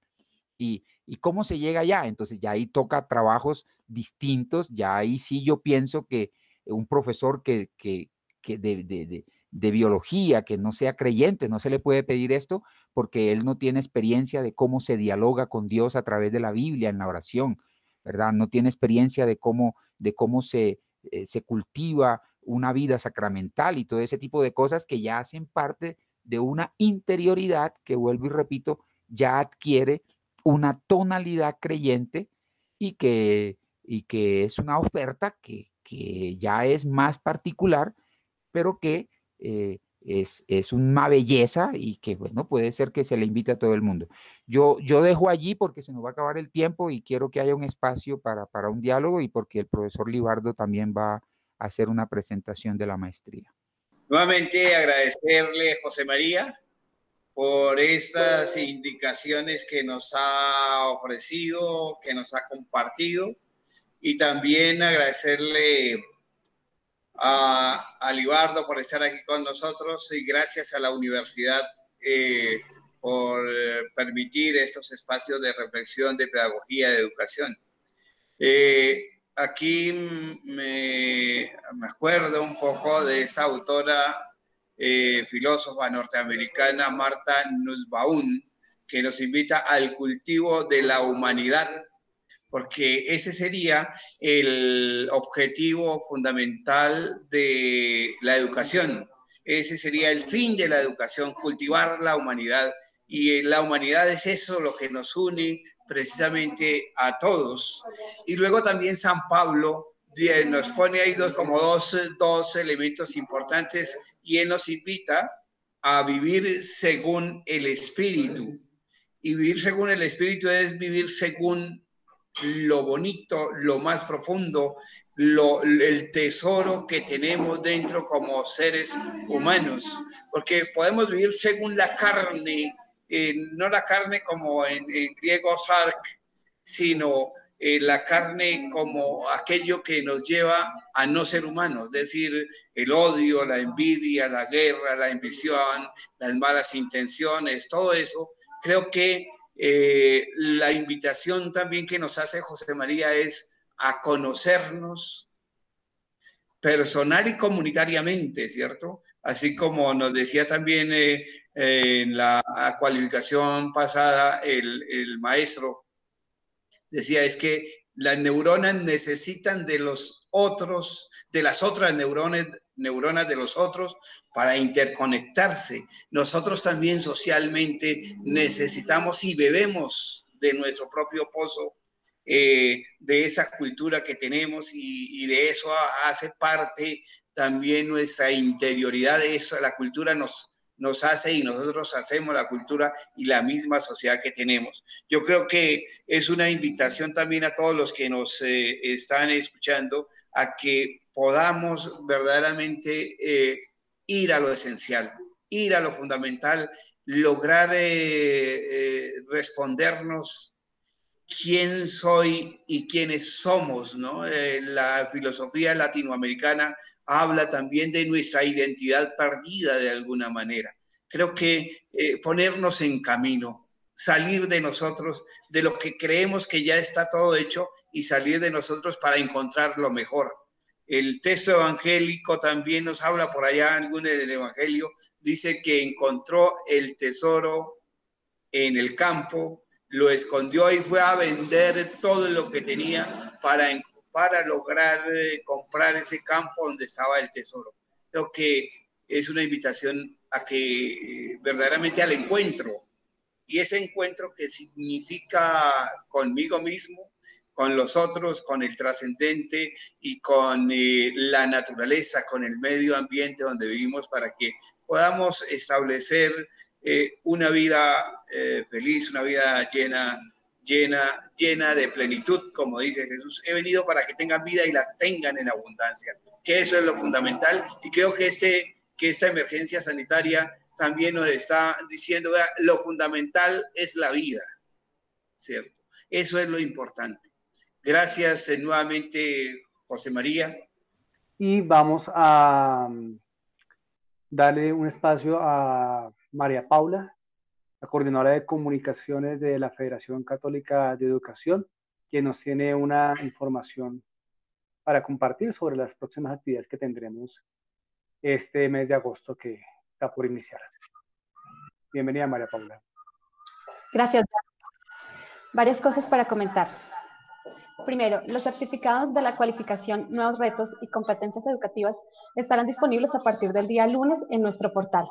Y, ¿Y cómo se llega allá? Entonces ya ahí toca trabajos distintos, ya ahí sí yo pienso que un profesor que, que, que de, biología, que no sea creyente, no se le puede pedir esto porque él no tiene experiencia de cómo se dialoga con Dios a través de la Biblia, en la oración, ¿verdad? No tiene experiencia de cómo, de cómo se, eh, se cultiva una vida sacramental y todo ese tipo de cosas que ya hacen parte de una interioridad que, vuelvo y repito, ya adquiere una tonalidad creyente y que, y que es una oferta que, ya es más particular, pero que eh, es, una belleza y que, bueno, puede ser que se le invite a todo el mundo. Yo, yo dejo allí porque se nos va a acabar el tiempo y quiero que haya un espacio para, para un diálogo y porque el profesor Libardo también va a hacer una presentación de la maestría. Nuevamente agradecerle, José María, por estas indicaciones que nos ha ofrecido, que nos ha compartido, y también agradecerle a, Libardo por estar aquí con nosotros y gracias a la universidad eh, por permitir estos espacios de reflexión, de pedagogía, de educación. Eh, aquí me, acuerdo un poco de esa autora eh, filósofa norteamericana Marta Nussbaum, que nos invita al cultivo de la humanidad, porque ese sería el objetivo fundamental de la educación. Ese sería el fin de la educación, cultivar la humanidad. Y la humanidad es eso lo que nos une, precisamente a todos. Y luego también San Pablo nos pone ahí dos, como dos, elementos importantes y él nos invita a vivir según el Espíritu. Y vivir según el Espíritu es vivir según lo bonito, lo más profundo, lo, el tesoro que tenemos dentro como seres humanos. Porque podemos vivir según la carne, no la carne como en, griego sark, sino eh, la carne como aquello que nos lleva a no ser humanos, es decir, el odio, la envidia, la guerra, la ambición, las malas intenciones, todo eso. Creo que eh, la invitación también que nos hace José María es a conocernos personal y comunitariamente, ¿cierto? Así como nos decía también eh, en la cualificación pasada el, maestro decía es que las neuronas necesitan de los otros, de las otras neuronas, neuronas de los otros para interconectarse. Nosotros también socialmente necesitamos y bebemos de nuestro propio pozo, eh, de esa cultura que tenemos y, y de eso hace parte también nuestra interioridad, de eso, la cultura nos, nos hace y nosotros hacemos la cultura y la misma sociedad que tenemos. Yo creo que es una invitación también a todos los que nos eh, están escuchando a que podamos verdaderamente eh, ir a lo esencial, ir a lo fundamental, lograr eh, respondernos quién soy y quiénes somos, ¿no? la filosofía latinoamericana habla también de nuestra identidad perdida de alguna manera. Creo que eh, ponernos en camino, salir de nosotros, de lo que creemos que ya está todo hecho y salir de nosotros para encontrar lo mejor. El texto evangélico también nos habla por allá, en del Evangelio, dice que encontró el tesoro en el campo, lo escondió y fue a vender todo lo que tenía para encontrar para lograr eh, comprar ese campo donde estaba el tesoro. Lo que es una invitación a que eh, verdaderamente al encuentro, y ese encuentro que significa conmigo mismo, con los otros, con el trascendente y con eh, la naturaleza, con el medio ambiente donde vivimos para que podamos establecer una vida feliz, una vida llena llena, llena de plenitud, como dice Jesús. He venido para que tengan vida y la tengan en abundancia, que eso es lo fundamental. Y creo que, este, que esta emergencia sanitaria también nos está diciendo, lo fundamental es la vida, ¿cierto? Eso es lo importante. Gracias eh, nuevamente, José María. Y vamos a mm, darle un espacio a María Paula, la coordinadora de comunicaciones de la Federación Católica de Educación, quien nos tiene una información para compartir sobre las próximas actividades que tendremos este mes de agosto que está por iniciar. Bienvenida, María Paula. Gracias. Varias cosas para comentar. Primero, los certificados de la cualificación, nuevos retos y competencias educativas estarán disponibles a partir del día lunes en nuestro portal.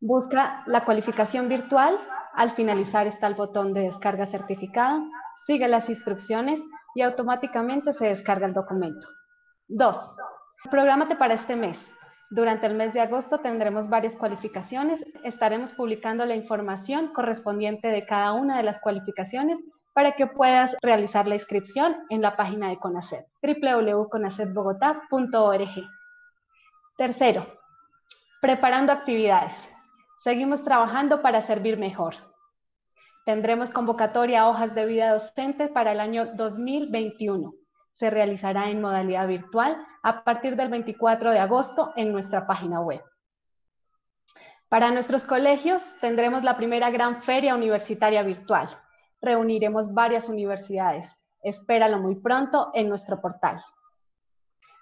Busca la cualificación virtual. Al finalizar está el botón de descarga certificada. Sigue las instrucciones y automáticamente se descarga el documento. Dos, Prográmate para este mes. Durante el mes de agosto tendremos varias cualificaciones. Estaremos publicando la información correspondiente de cada una de las cualificaciones para que puedas realizar la inscripción en la página de CONACET, www.conacetbogotá.org. Tercero, preparando actividades. Seguimos trabajando para servir mejor. Tendremos convocatoria a hojas de vida Docente para el año 2021. Se realizará en modalidad virtual a partir del 24 de agosto en nuestra página web. Para nuestros colegios tendremos la primera gran feria universitaria virtual. Reuniremos varias universidades. Espéralo muy pronto en nuestro portal.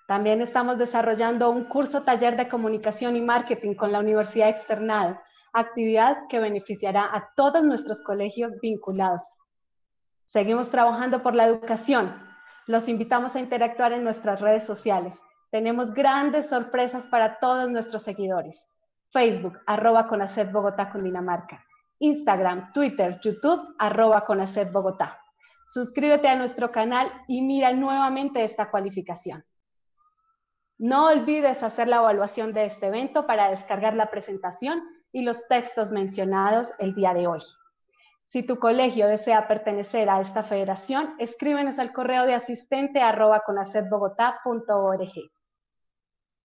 También estamos desarrollando un curso taller de comunicación y marketing con la Universidad Externada actividad que beneficiará a todos nuestros colegios vinculados. Seguimos trabajando por la educación. Los invitamos a interactuar en nuestras redes sociales. Tenemos grandes sorpresas para todos nuestros seguidores. Facebook, arroba Bogotá, Dinamarca. Instagram, Twitter, YouTube, arroba Bogotá. Suscríbete a nuestro canal y mira nuevamente esta cualificación. No olvides hacer la evaluación de este evento para descargar la presentación y los textos mencionados el día de hoy. Si tu colegio desea pertenecer a esta federación, escríbenos al correo de asistente arroba conacetbogotá.org.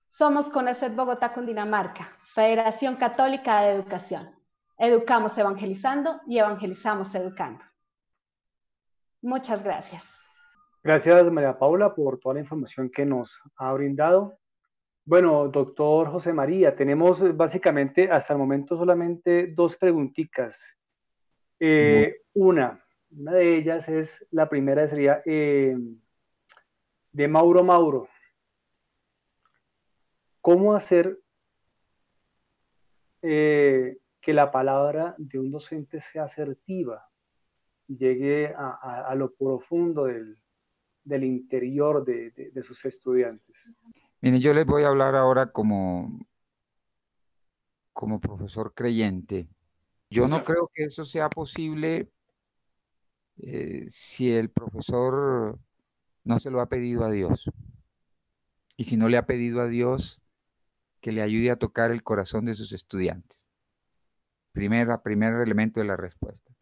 Somos Conacet Bogotá Cundinamarca, Federación Católica de Educación. Educamos evangelizando y evangelizamos educando. Muchas gracias. Gracias María Paula por toda la información que nos ha brindado. Bueno, doctor José María, tenemos eh, básicamente hasta el momento solamente dos preguntitas. Eh, una, una de ellas es, la primera sería eh, de Mauro Mauro. ¿Cómo hacer que la palabra de un docente sea asertiva, llegue a, lo profundo del, interior de, sus estudiantes? Miren, yo les voy a hablar ahora como, como profesor creyente. Yo no creo que eso sea posible eh, si el profesor no se lo ha pedido a Dios. Y si no le ha pedido a Dios que le ayude a tocar el corazón de sus estudiantes. Primera, primer elemento de la respuesta.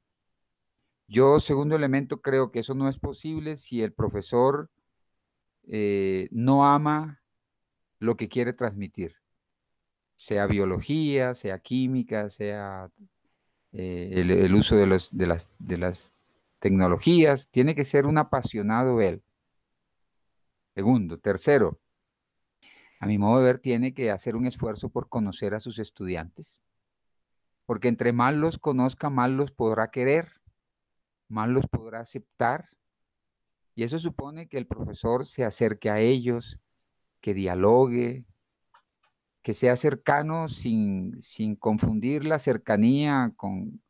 Yo, segundo elemento, creo que eso no es posible si el profesor eh, no ama lo que quiere transmitir, sea biología, sea química, sea eh, el, uso de, las, de las tecnologías, tiene que ser un apasionado él. Segundo, tercero, a mi modo de ver, tiene que hacer un esfuerzo por conocer a sus estudiantes, porque entre más los conozca, más los podrá querer, más los podrá aceptar, y eso supone que el profesor se acerque a ellos, que dialogue, que sea cercano sin, confundir la cercanía con,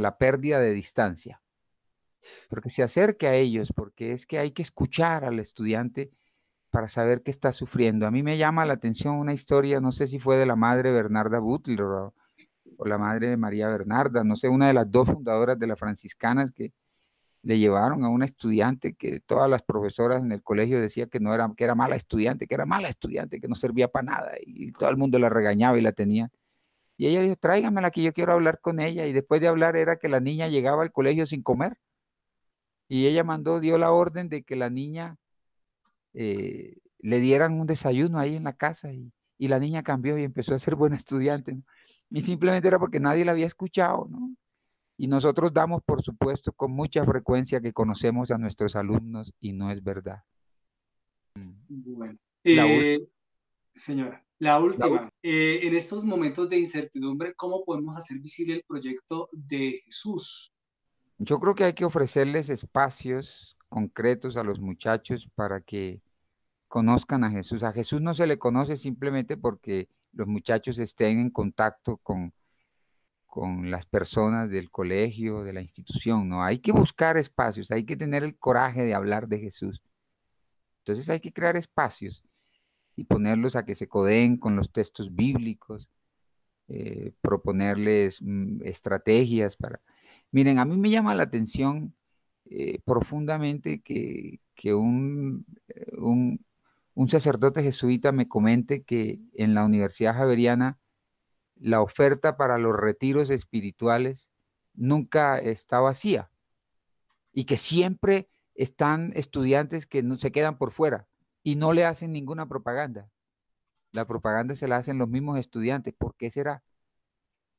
la pérdida de distancia. Porque se acerque a ellos, porque es que hay que escuchar al estudiante para saber qué está sufriendo. A mí me llama la atención una historia, no sé si fue de la madre Bernarda Butler o, la madre María Bernarda, no sé, una de las dos fundadoras de las franciscanas que, le llevaron a una estudiante que todas las profesoras en el colegio decían que no era, que era mala estudiante, que era mala estudiante, que no servía para nada, y todo el mundo la regañaba y la tenía. Y ella dijo, tráigamela que yo quiero hablar con ella. Y después de hablar era que la niña llegaba al colegio sin comer. Y ella mandó, dio la orden de que la niña eh, le dieran un desayuno ahí en la casa. Y, la niña cambió y empezó a ser buena estudiante. Y simplemente era porque nadie la había escuchado, ¿no? Y nosotros damos, por supuesto, con mucha frecuencia que conocemos a nuestros alumnos y no es verdad. Bueno, eh, señora, la última. Eh, en estos momentos de incertidumbre, ¿cómo podemos hacer visible el proyecto de Jesús? Yo creo que hay que ofrecerles espacios concretos a los muchachos para que conozcan a Jesús. A Jesús no se le conoce simplemente porque los muchachos estén en contacto con con las personas del colegio, de la institución, ¿no? Hay que buscar espacios, hay que tener el coraje de hablar de Jesús. Entonces hay que crear espacios y ponerlos a que se codeen con los textos bíblicos, eh, proponerles mm, estrategias para... Miren, a mí me llama la atención eh, profundamente que, que eh, un, un sacerdote jesuita me comente que en la Universidad Javeriana la oferta para los retiros espirituales nunca está vacía y que siempre están estudiantes que no, se quedan por fuera y no le hacen ninguna propaganda. La propaganda se la hacen los mismos estudiantes. ¿Por qué será?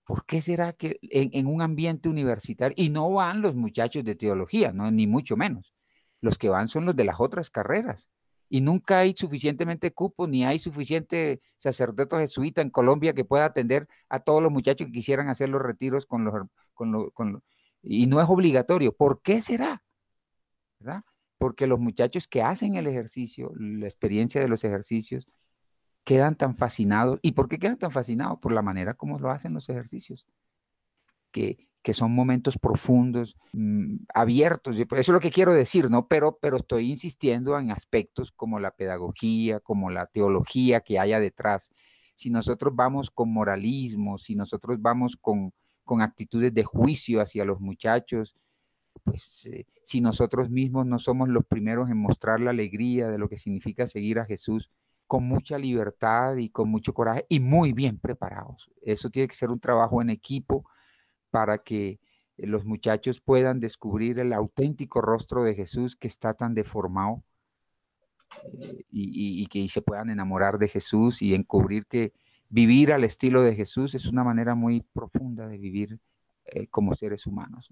¿Por qué será que en, un ambiente universitario, y no van los muchachos de teología, ni mucho menos, los que van son los de las otras carreras, y nunca hay suficientemente cupo ni hay suficiente sacerdote jesuita en Colombia que pueda atender a todos los muchachos que quisieran hacer los retiros con los, con y no es obligatorio. ¿Por qué será? Porque los muchachos que hacen el ejercicio, la experiencia de los ejercicios, quedan tan fascinados. ¿Y por qué quedan tan fascinados? Por la manera como lo hacen los ejercicios. Que que son momentos profundos, mm, abiertos. Pues, eso es lo que quiero decir, ¿no? Pero, pero estoy insistiendo en aspectos como la pedagogía, como la teología que haya detrás. Si nosotros vamos con moralismo, si nosotros vamos con, actitudes de juicio hacia los muchachos, pues eh, si nosotros mismos no somos los primeros en mostrar la alegría de lo que significa seguir a Jesús con mucha libertad y con mucho coraje y muy bien preparados. Eso tiene que ser un trabajo en equipo para que eh, los muchachos puedan descubrir el auténtico rostro de Jesús que está tan deformado eh, y, que se puedan enamorar de Jesús y encubrir que vivir al estilo de Jesús es una manera muy profunda de vivir eh, como seres humanos.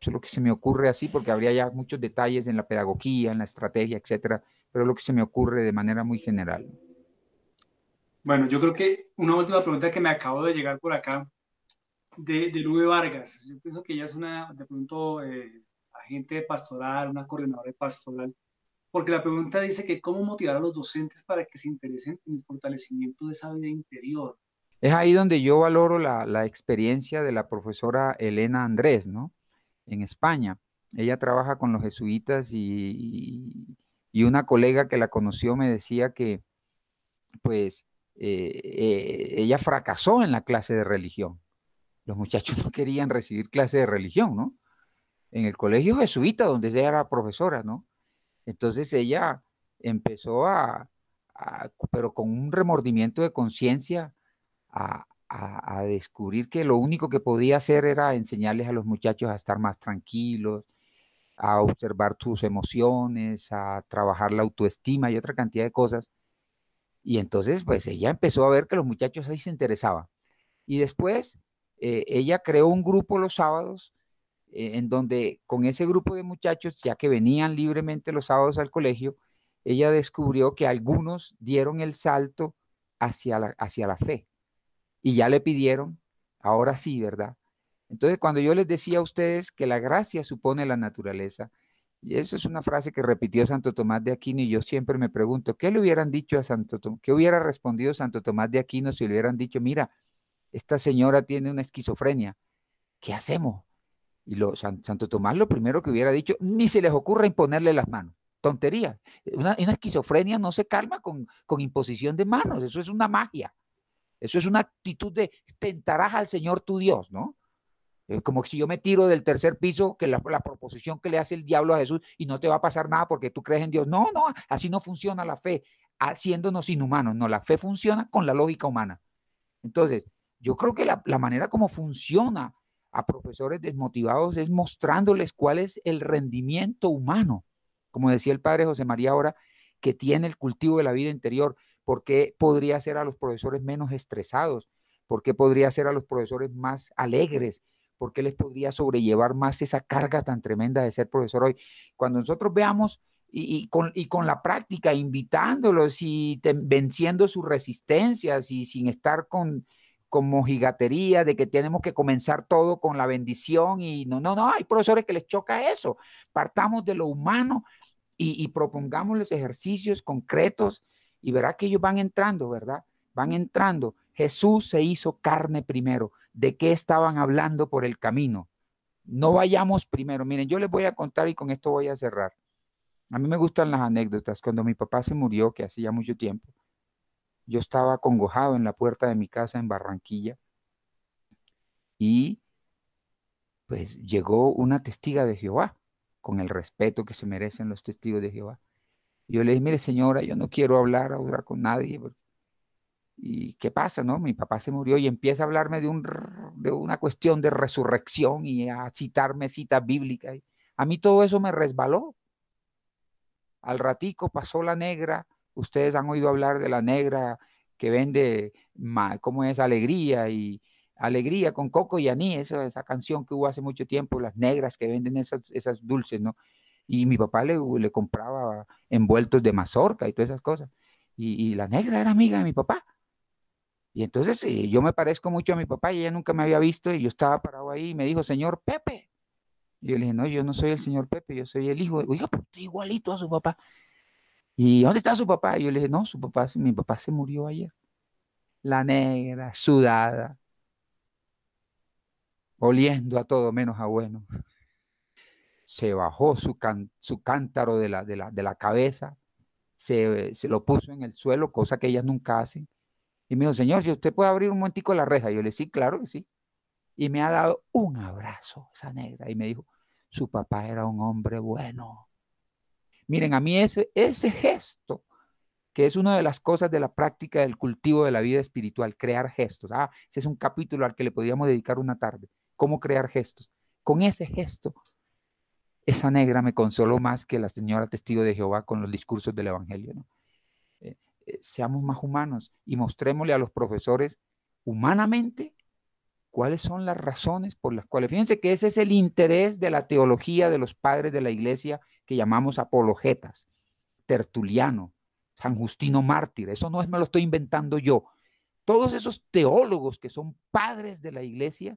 Eso es lo que se me ocurre así, porque habría ya muchos detalles en la pedagogía, en la estrategia, etcétera, pero lo que se me ocurre de manera muy general. Bueno, yo creo que una última pregunta que me acabo de llegar por acá de, de Lube Vargas. Yo pienso que ella es una, de pronto, eh, agente pastoral, una coordinadora pastoral, porque la pregunta dice que cómo motivar a los docentes para que se interesen en el fortalecimiento de esa vida interior. Es ahí donde yo valoro la, experiencia de la profesora Elena Andrés, ¿no? En España. Ella trabaja con los jesuitas y, una colega que la conoció me decía que, pues, eh, eh, ella fracasó en la clase de religión los muchachos [LAUGHS] no querían recibir clases de religión, ¿no? En el colegio jesuita, donde ella era profesora, ¿no? Entonces ella empezó a, pero con un remordimiento de conciencia, a, a, descubrir que lo único que podía hacer era enseñarles a los muchachos a estar más tranquilos, a observar sus emociones, a trabajar la autoestima y otra cantidad de cosas. Y entonces, pues ella empezó a ver que los muchachos ahí se interesaban. Y después eh, ella creó un grupo los sábados eh, en donde con ese grupo de muchachos, ya que venían libremente los sábados al colegio, ella descubrió que algunos dieron el salto hacia la, hacia la fe y ya le pidieron, ahora sí, ¿verdad? Entonces, cuando yo les decía a ustedes que la gracia supone la naturaleza, y eso es una frase que repitió Santo Tomás de Aquino y yo siempre me pregunto, ¿qué le hubieran dicho a Santo Tomás? ¿Qué hubiera respondido Santo Tomás de Aquino si le hubieran dicho, mira, esta señora tiene una esquizofrenia, ¿qué hacemos? Y Santo Tomás lo primero que hubiera dicho, ni se les ocurra imponerle las manos. Tontería. Una, esquizofrenia no se calma con, imposición de manos. Eso es una magia. Eso es una actitud de tentarás al Señor tu Dios, ¿no? como si yo me tiro del tercer piso, que la, la proposición que le hace el diablo a Jesús y no te va a pasar nada porque tú crees en Dios. No, no, así no funciona la fe, haciéndonos inhumanos. No, la fe funciona con la lógica humana. Entonces, yo creo que la, manera como funciona a profesores desmotivados es mostrándoles cuál es el rendimiento humano, como decía el padre José María ahora, que tiene el cultivo de la vida interior, porque podría ser a los profesores menos estresados, porque podría ser a los profesores más alegres, porque les podría sobrellevar más esa carga tan tremenda de ser profesor hoy. Cuando nosotros veamos y, con, y con, la práctica, invitándolos y venciendo sus resistencias y sin estar con como gigatería de que tenemos que comenzar todo con la bendición y no, no, no, hay profesores que les choca eso. Partamos de lo humano y, y propongamos los ejercicios concretos y verá que ellos van entrando, ¿verdad? Van entrando. Jesús se hizo carne primero. ¿De qué estaban hablando por el camino? No vayamos primero. Miren, yo les voy a contar y con esto voy a cerrar. A mí me gustan las anécdotas. Cuando mi papá se murió, que hacía mucho tiempo, yo estaba congojado en la puerta de mi casa en Barranquilla y pues llegó una testiga de Jehová, con el respeto que se merecen los testigos de Jehová. Yo le dije, mire señora, yo no quiero hablar ahora con nadie. Pues, ¿Y qué pasa? No, mi papá se murió y empieza a hablarme de, de una cuestión de resurrección y a citarme citas bíblicas. A mí todo eso me resbaló. Al ratico pasó la negra, Ustedes han oído hablar de la negra que vende, ¿cómo es? Alegría y Alegría con Coco y Aní, esa, canción que hubo hace mucho tiempo, las negras que venden esas, esas dulces, ¿no? Y mi papá le, compraba envueltos de mazorca y todas esas cosas. Y, y la negra era amiga de mi papá. Y entonces eh, yo me parezco mucho a mi papá y ella nunca me había visto y yo estaba parado ahí y me dijo, señor Pepe. Y yo le dije, no, yo no soy el señor Pepe, yo soy el hijo. Oiga, pues igualito a su papá. ¿Y dónde está su papá? yo le dije, no, su papá, mi papá se murió ayer. La negra, sudada, oliendo a todo menos a bueno. Se bajó su, su cántaro de la, de la, cabeza, se, lo puso en el suelo, cosa que ellas nunca hacen. Y me dijo, señor, si usted puede abrir un momentico la reja. yo le dije, sí, claro que sí. Y me ha dado un abrazo esa negra. Y me dijo, su papá era un hombre bueno Miren, a mí ese, gesto, que es una de las cosas de la práctica del cultivo de la vida espiritual, crear gestos. Ah, ese es un capítulo al que le podríamos dedicar una tarde, cómo crear gestos. Con ese gesto, esa negra me consoló más que la señora testigo de Jehová con los discursos del Evangelio. Eh, eh, seamos más humanos y mostrémosle a los profesores humanamente cuáles son las razones por las cuales. Fíjense que ese es el interés de la teología de los padres de la iglesia que llamamos apologetas, Tertuliano, San Justino Mártir, eso no es, me lo estoy inventando yo. Todos esos teólogos que son padres de la iglesia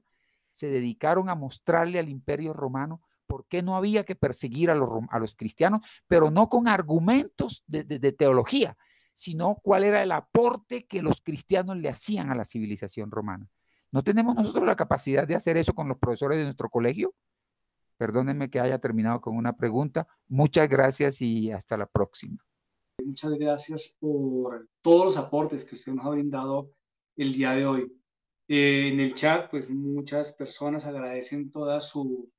se dedicaron a mostrarle al imperio romano por qué no había que perseguir a los, cristianos, pero no con argumentos de teología, sino cuál era el aporte que los cristianos le hacían a la civilización romana. ¿No tenemos nosotros la capacidad de hacer eso con los profesores de nuestro colegio? Perdónenme que haya terminado con una pregunta. Muchas gracias y hasta la próxima. Muchas gracias por todos los aportes que usted nos ha brindado el día de hoy. Eh, en el chat, pues muchas personas agradecen toda su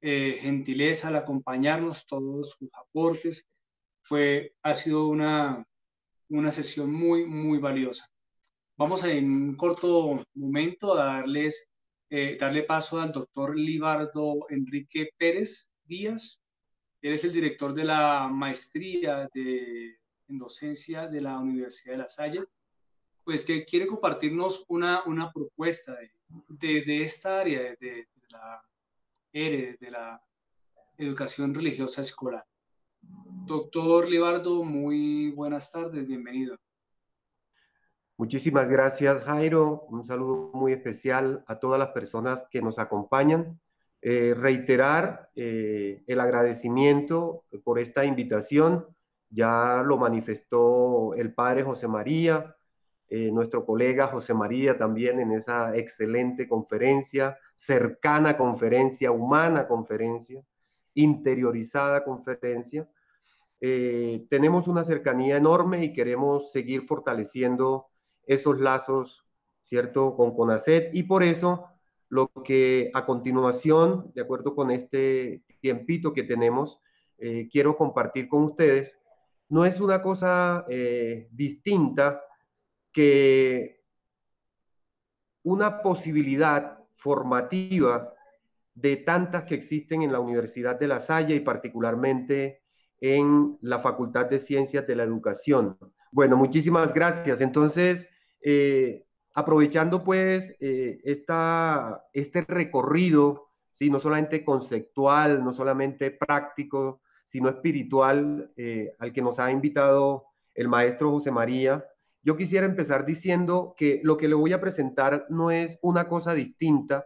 eh, gentileza al acompañarnos, todos sus aportes. Fue, ha sido una, una sesión muy, muy valiosa. Vamos en un corto momento a darles, eh, darle paso al doctor Libardo Enrique Pérez Díaz. Él es el director de la maestría de, en docencia de la Universidad de La Salle, pues que quiere compartirnos una, una propuesta de, esta área, de, de la ERE, de la educación religiosa escolar. Doctor Libardo, muy buenas tardes, bienvenido. Muchísimas gracias, Jairo. Un saludo muy especial a todas las personas que nos acompañan. Eh, reiterar eh, el agradecimiento por esta invitación. Ya lo manifestó el padre José María, eh, nuestro colega José María también en esa excelente conferencia, cercana conferencia, humana conferencia, interiorizada conferencia. tenemos una cercanía enorme y queremos seguir fortaleciendo esos lazos, ¿cierto?, con CONACET y por eso lo que a continuación, de acuerdo con este tiempito que tenemos, eh, quiero compartir con ustedes, no es una cosa eh, distinta que una posibilidad formativa de tantas que existen en la Universidad de La Salle y particularmente en la Facultad de Ciencias de la Educación. Bueno, muchísimas gracias. Entonces, eh, aprovechando pues eh, esta, este recorrido, ¿sí? no solamente conceptual, no solamente práctico, sino espiritual, eh, al que nos ha invitado el maestro José María, yo quisiera empezar diciendo que lo que le voy a presentar no es una cosa distinta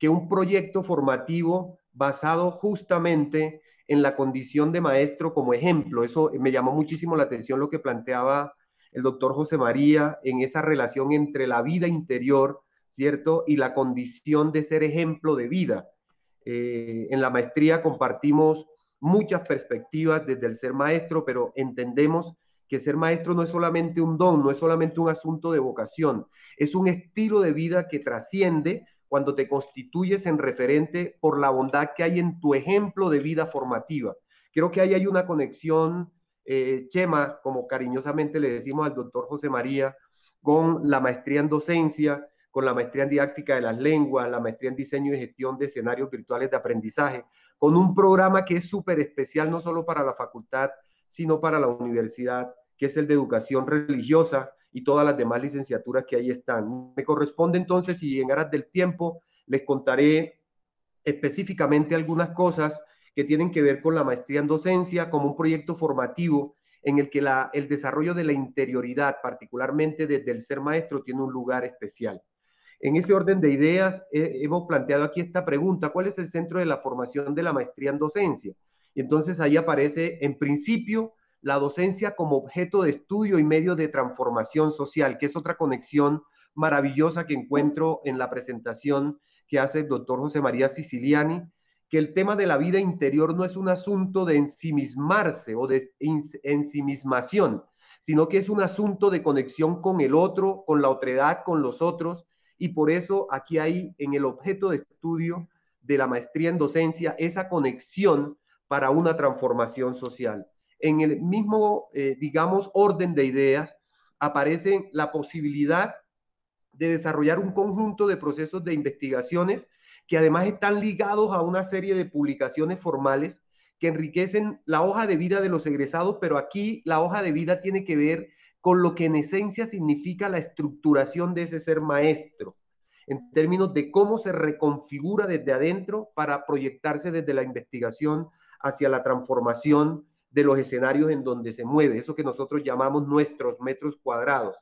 que un proyecto formativo basado justamente en la condición de maestro como ejemplo. Eso me llamó muchísimo la atención lo que planteaba el doctor José María en esa relación entre la vida interior, ¿cierto? Y la condición de ser ejemplo de vida. Eh, en la maestría compartimos muchas perspectivas desde el ser maestro, pero entendemos que ser maestro no es solamente un don, no es solamente un asunto de vocación, es un estilo de vida que trasciende cuando te constituyes en referente por la bondad que hay en tu ejemplo de vida formativa. Creo que ahí hay una conexión eh, Chema, como cariñosamente le decimos al doctor José María, con la maestría en docencia, con la maestría en didáctica de las lenguas, la maestría en diseño y gestión de escenarios virtuales de aprendizaje, con un programa que es súper especial no solo para la facultad, sino para la universidad, que es el de educación religiosa y todas las demás licenciaturas que ahí están. Me corresponde entonces, si en aras del tiempo, les contaré específicamente algunas cosas que tienen que ver con la maestría en docencia como un proyecto formativo en el que el desarrollo de la interioridad, particularmente desde el ser maestro, tiene un lugar especial. En ese orden de ideas, hemos planteado aquí esta pregunta, ¿cuál es el centro de la formación de la maestría en docencia? Y entonces ahí aparece, en principio, la docencia como objeto de estudio y medio de transformación social, que es otra conexión maravillosa que encuentro en la presentación que hace el doctor José María Siciliani, que el tema de la vida interior no es un asunto de ensimismarse o de ensimismación, sino que es un asunto de conexión con el otro, con la otredad, con los otros, y por eso aquí hay en el objeto de estudio de la maestría en docencia esa conexión para una transformación social. En el mismo, eh, digamos, orden de ideas aparece la posibilidad de desarrollar un conjunto de procesos de investigaciones que además están ligados a una serie de publicaciones formales que enriquecen la hoja de vida de los egresados, pero aquí la hoja de vida tiene que ver con lo que en esencia significa la estructuración de ese ser maestro, en términos de cómo se reconfigura desde adentro para proyectarse desde la investigación hacia la transformación de los escenarios en donde se mueve, eso que nosotros llamamos nuestros metros cuadrados.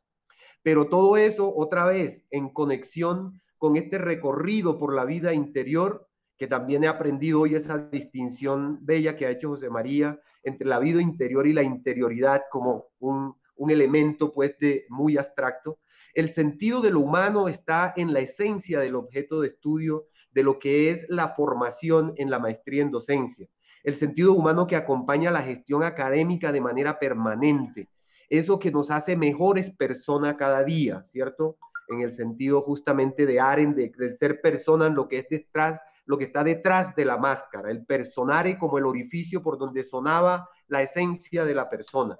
Pero todo eso, otra vez, en conexión con este recorrido por la vida interior, que también he aprendido hoy esa distinción bella que ha hecho José María entre la vida interior y la interioridad como un, un elemento pues muy abstracto. El sentido de lo humano está en la esencia del objeto de estudio de lo que es la formación en la maestría en docencia. El sentido humano que acompaña la gestión académica de manera permanente. Eso que nos hace mejores personas cada día, ¿cierto? en el sentido justamente de Aren, de, del ser persona, en lo que es detrás, lo que está detrás de la máscara, el personare como el orificio por donde sonaba la esencia de la persona.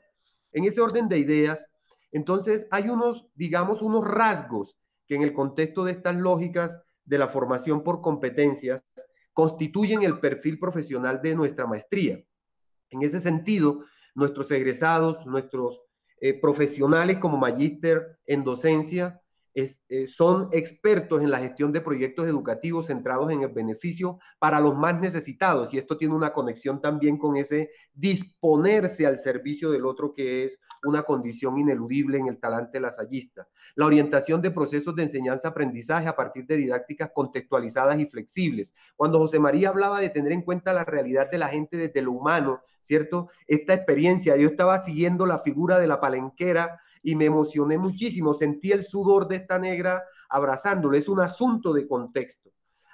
En ese orden de ideas, entonces hay unos, digamos, unos rasgos que en el contexto de estas lógicas de la formación por competencias constituyen el perfil profesional de nuestra maestría. En ese sentido, nuestros egresados, nuestros eh, profesionales como magíster en docencia, eh, son expertos en la gestión de proyectos educativos centrados en el beneficio para los más necesitados. Y esto tiene una conexión también con ese disponerse al servicio del otro, que es una condición ineludible en el talante lasallista. La orientación de procesos de enseñanza-aprendizaje a partir de didácticas contextualizadas y flexibles. Cuando José María hablaba de tener en cuenta la realidad de la gente desde lo humano, ¿cierto? Esta experiencia, yo estaba siguiendo la figura de la palenquera y me emocioné muchísimo, sentí el sudor de esta negra abrazándolo, es un asunto de contexto.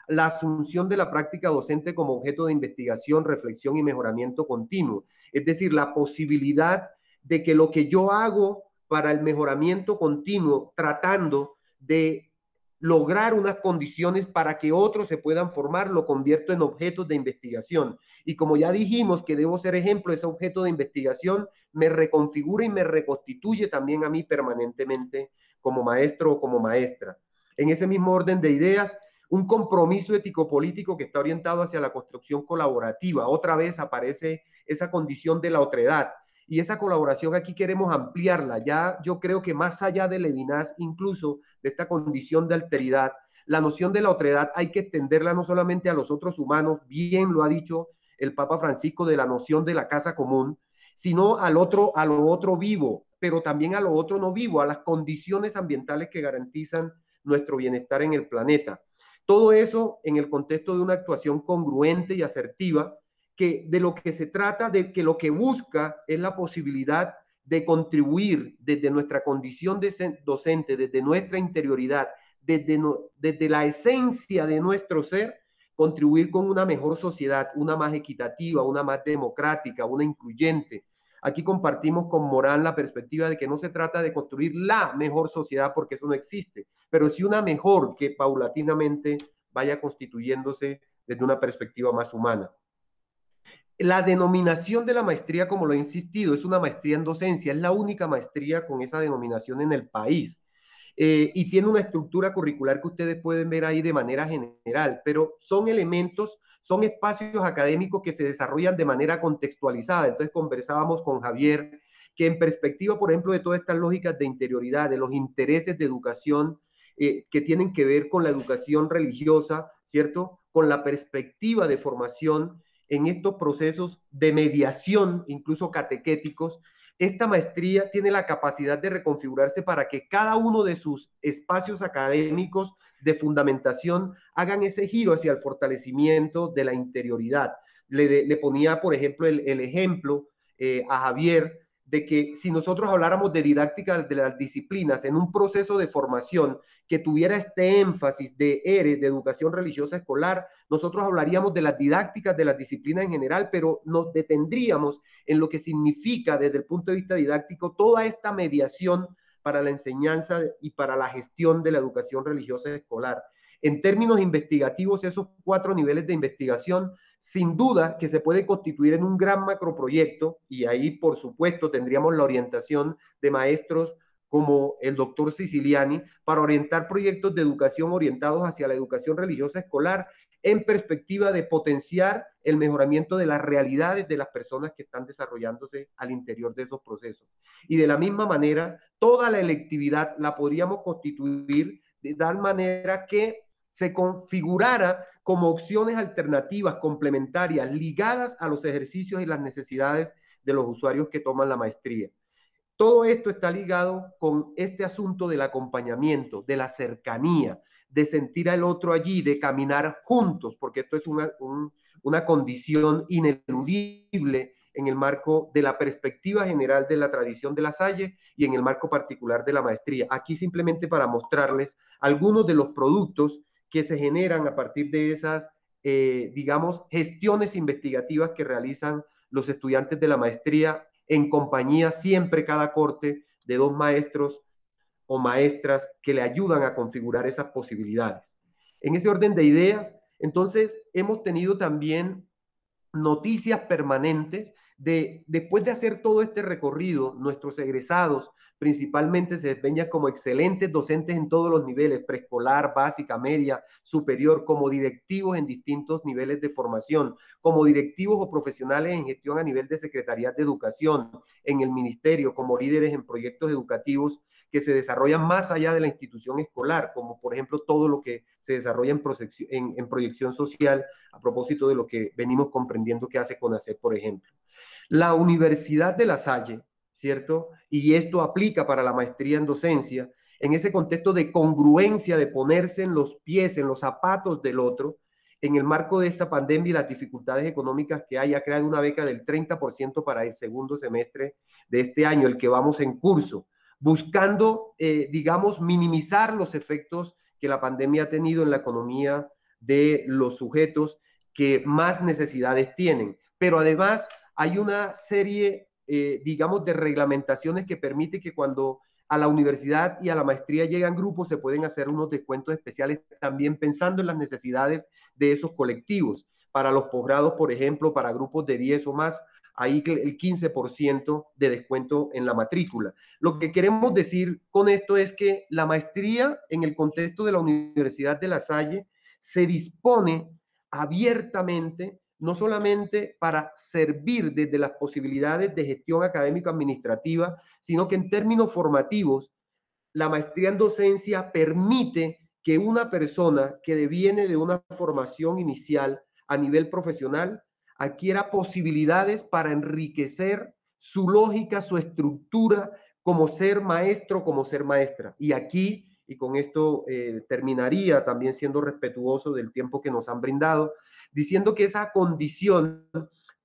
La asunción de la práctica docente como objeto de investigación, reflexión y mejoramiento continuo, es decir, la posibilidad de que lo que yo hago para el mejoramiento continuo, tratando de lograr unas condiciones para que otros se puedan formar, lo convierto en objeto de investigación. Y como ya dijimos que debo ser ejemplo, ese objeto de investigación me reconfigura y me reconstituye también a mí permanentemente como maestro o como maestra. En ese mismo orden de ideas, un compromiso ético-político que está orientado hacia la construcción colaborativa. Otra vez aparece esa condición de la otredad. Y esa colaboración aquí queremos ampliarla. Ya yo creo que más allá de Levinas, incluso de esta condición de alteridad, la noción de la otredad hay que extenderla no solamente a los otros humanos, bien lo ha dicho el Papa Francisco de la noción de la casa común, sino al otro, a lo otro vivo, pero también a lo otro no vivo, a las condiciones ambientales que garantizan nuestro bienestar en el planeta. Todo eso en el contexto de una actuación congruente y asertiva, que de lo que se trata, de que lo que busca es la posibilidad de contribuir desde nuestra condición de docente, desde nuestra interioridad, desde, desde la esencia de nuestro ser, contribuir con una mejor sociedad, una más equitativa, una más democrática, una incluyente. Aquí compartimos con Morán la perspectiva de que no se trata de construir la mejor sociedad, porque eso no existe, pero sí una mejor que paulatinamente vaya constituyéndose desde una perspectiva más humana. La denominación de la maestría, como lo he insistido, es una maestría en docencia, es la única maestría con esa denominación en el país. Eh, y tiene una estructura curricular que ustedes pueden ver ahí de manera general, pero son elementos, son espacios académicos que se desarrollan de manera contextualizada. Entonces conversábamos con Javier que en perspectiva, por ejemplo, de todas estas lógicas de interioridad, de los intereses de educación eh, que tienen que ver con la educación religiosa, ¿cierto? Con la perspectiva de formación en estos procesos de mediación, incluso catequéticos, esta maestría tiene la capacidad de reconfigurarse para que cada uno de sus espacios académicos de fundamentación hagan ese giro hacia el fortalecimiento de la interioridad. Le, ponía, por ejemplo, el, ejemplo eh, a Javier de que si nosotros habláramos de didáctica de las disciplinas en un proceso de formación que tuviera este énfasis de ERE, de educación religiosa escolar, nosotros hablaríamos de las didácticas, de las disciplinas en general, pero nos detendríamos en lo que significa desde el punto de vista didáctico toda esta mediación para la enseñanza y para la gestión de la educación religiosa escolar. En términos investigativos, esos cuatro niveles de investigación, sin duda que se puede constituir en un gran macroproyecto y ahí, por supuesto, tendríamos la orientación de maestros como el doctor Siciliani, para orientar proyectos de educación orientados hacia la educación religiosa escolar en perspectiva de potenciar el mejoramiento de las realidades de las personas que están desarrollándose al interior de esos procesos. Y de la misma manera, toda la electividad la podríamos constituir de tal manera que se configurara como opciones alternativas, complementarias, ligadas a los ejercicios y las necesidades de los usuarios que toman la maestría. Todo esto está ligado con este asunto del acompañamiento, de la cercanía, de sentir al otro allí, de caminar juntos, porque esto es una, condición ineludible en el marco de la perspectiva general de la tradición de la Salle y en el marco particular de la maestría. Aquí simplemente para mostrarles algunos de los productos que se generan a partir de esas, eh, digamos, gestiones investigativas que realizan los estudiantes de la maestría en compañía siempre cada corte de dos maestros o maestras que le ayudan a configurar esas posibilidades. En ese orden de ideas, entonces hemos tenido también noticias permanentes después de hacer todo este recorrido, nuestros egresados principalmente se desempeñan como excelentes docentes en todos los niveles, preescolar, básica, media, superior, como directivos en distintos niveles de formación, como directivos o profesionales en gestión a nivel de Secretaría de Educación, en el ministerio, como líderes en proyectos educativos que se desarrollan más allá de la institución escolar, como por ejemplo todo lo que se desarrolla en, en, proyección social a propósito de lo que venimos comprendiendo que hace hacer por ejemplo. La Universidad de La Salle, ¿cierto? Y esto aplica para la maestría en docencia, en ese contexto de congruencia, de ponerse en los pies, en los zapatos del otro, en el marco de esta pandemia y las dificultades económicas que hay, ha creado una beca del 30% para el segundo semestre de este año, el que vamos en curso, buscando, eh, digamos, minimizar los efectos que la pandemia ha tenido en la economía de los sujetos que más necesidades tienen, pero además hay una serie, eh, digamos, de reglamentaciones que permite que cuando a la universidad y a la maestría llegan grupos, se pueden hacer unos descuentos especiales también pensando en las necesidades de esos colectivos. Para los posgrados, por ejemplo, para grupos de 10 o más, hay el 15% de descuento en la matrícula. Lo que queremos decir con esto es que la maestría en el contexto de la Universidad de La Salle se dispone abiertamente no solamente para servir desde las posibilidades de gestión académico-administrativa, sino que en términos formativos, la maestría en docencia permite que una persona que deviene de una formación inicial a nivel profesional adquiera posibilidades para enriquecer su lógica, su estructura como ser maestro, como ser maestra. Y aquí, y con esto eh, terminaría también siendo respetuoso del tiempo que nos han brindado, diciendo que esa condición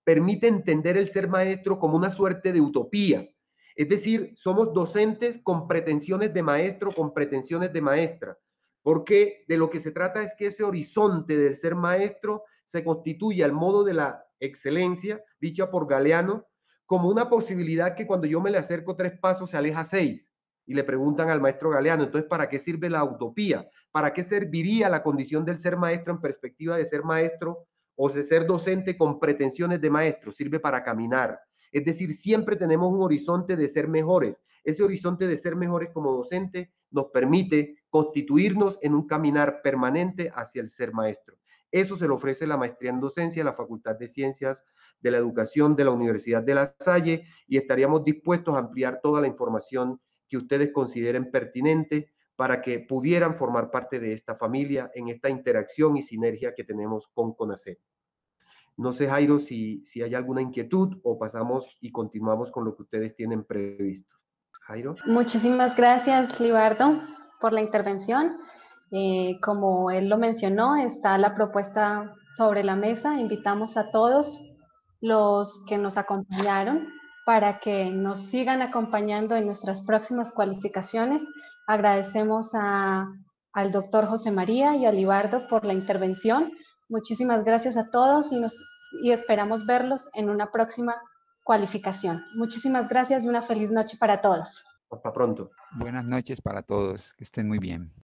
permite entender el ser maestro como una suerte de utopía. Es decir, somos docentes con pretensiones de maestro, con pretensiones de maestra, porque de lo que se trata es que ese horizonte del ser maestro se constituye al modo de la excelencia, dicha por Galeano, como una posibilidad que cuando yo me le acerco tres pasos se aleja seis y le preguntan al maestro Galeano, entonces, ¿para qué sirve la utopía? ¿Para qué serviría la condición del ser maestro en perspectiva de ser maestro o de ser docente con pretensiones de maestro? Sirve para caminar. Es decir, siempre tenemos un horizonte de ser mejores. Ese horizonte de ser mejores como docente nos permite constituirnos en un caminar permanente hacia el ser maestro. Eso se lo ofrece la maestría en docencia, la Facultad de Ciencias de la Educación de la Universidad de La Salle y estaríamos dispuestos a ampliar toda la información que ustedes consideren pertinente para que pudieran formar parte de esta familia en esta interacción y sinergia que tenemos con CONACET. No sé, Jairo, si, si hay alguna inquietud o pasamos y continuamos con lo que ustedes tienen previsto. Jairo. Muchísimas gracias, Libardo, por la intervención. Eh, como él lo mencionó, está la propuesta sobre la mesa. Invitamos a todos los que nos acompañaron para que nos sigan acompañando en nuestras próximas cualificaciones. Agradecemos al doctor José María y a Libardo por la intervención. Muchísimas gracias a todos y, y esperamos verlos en una próxima cualificación. Muchísimas gracias y una feliz noche para todos. Hasta pronto. Buenas noches para todos. Que estén muy bien.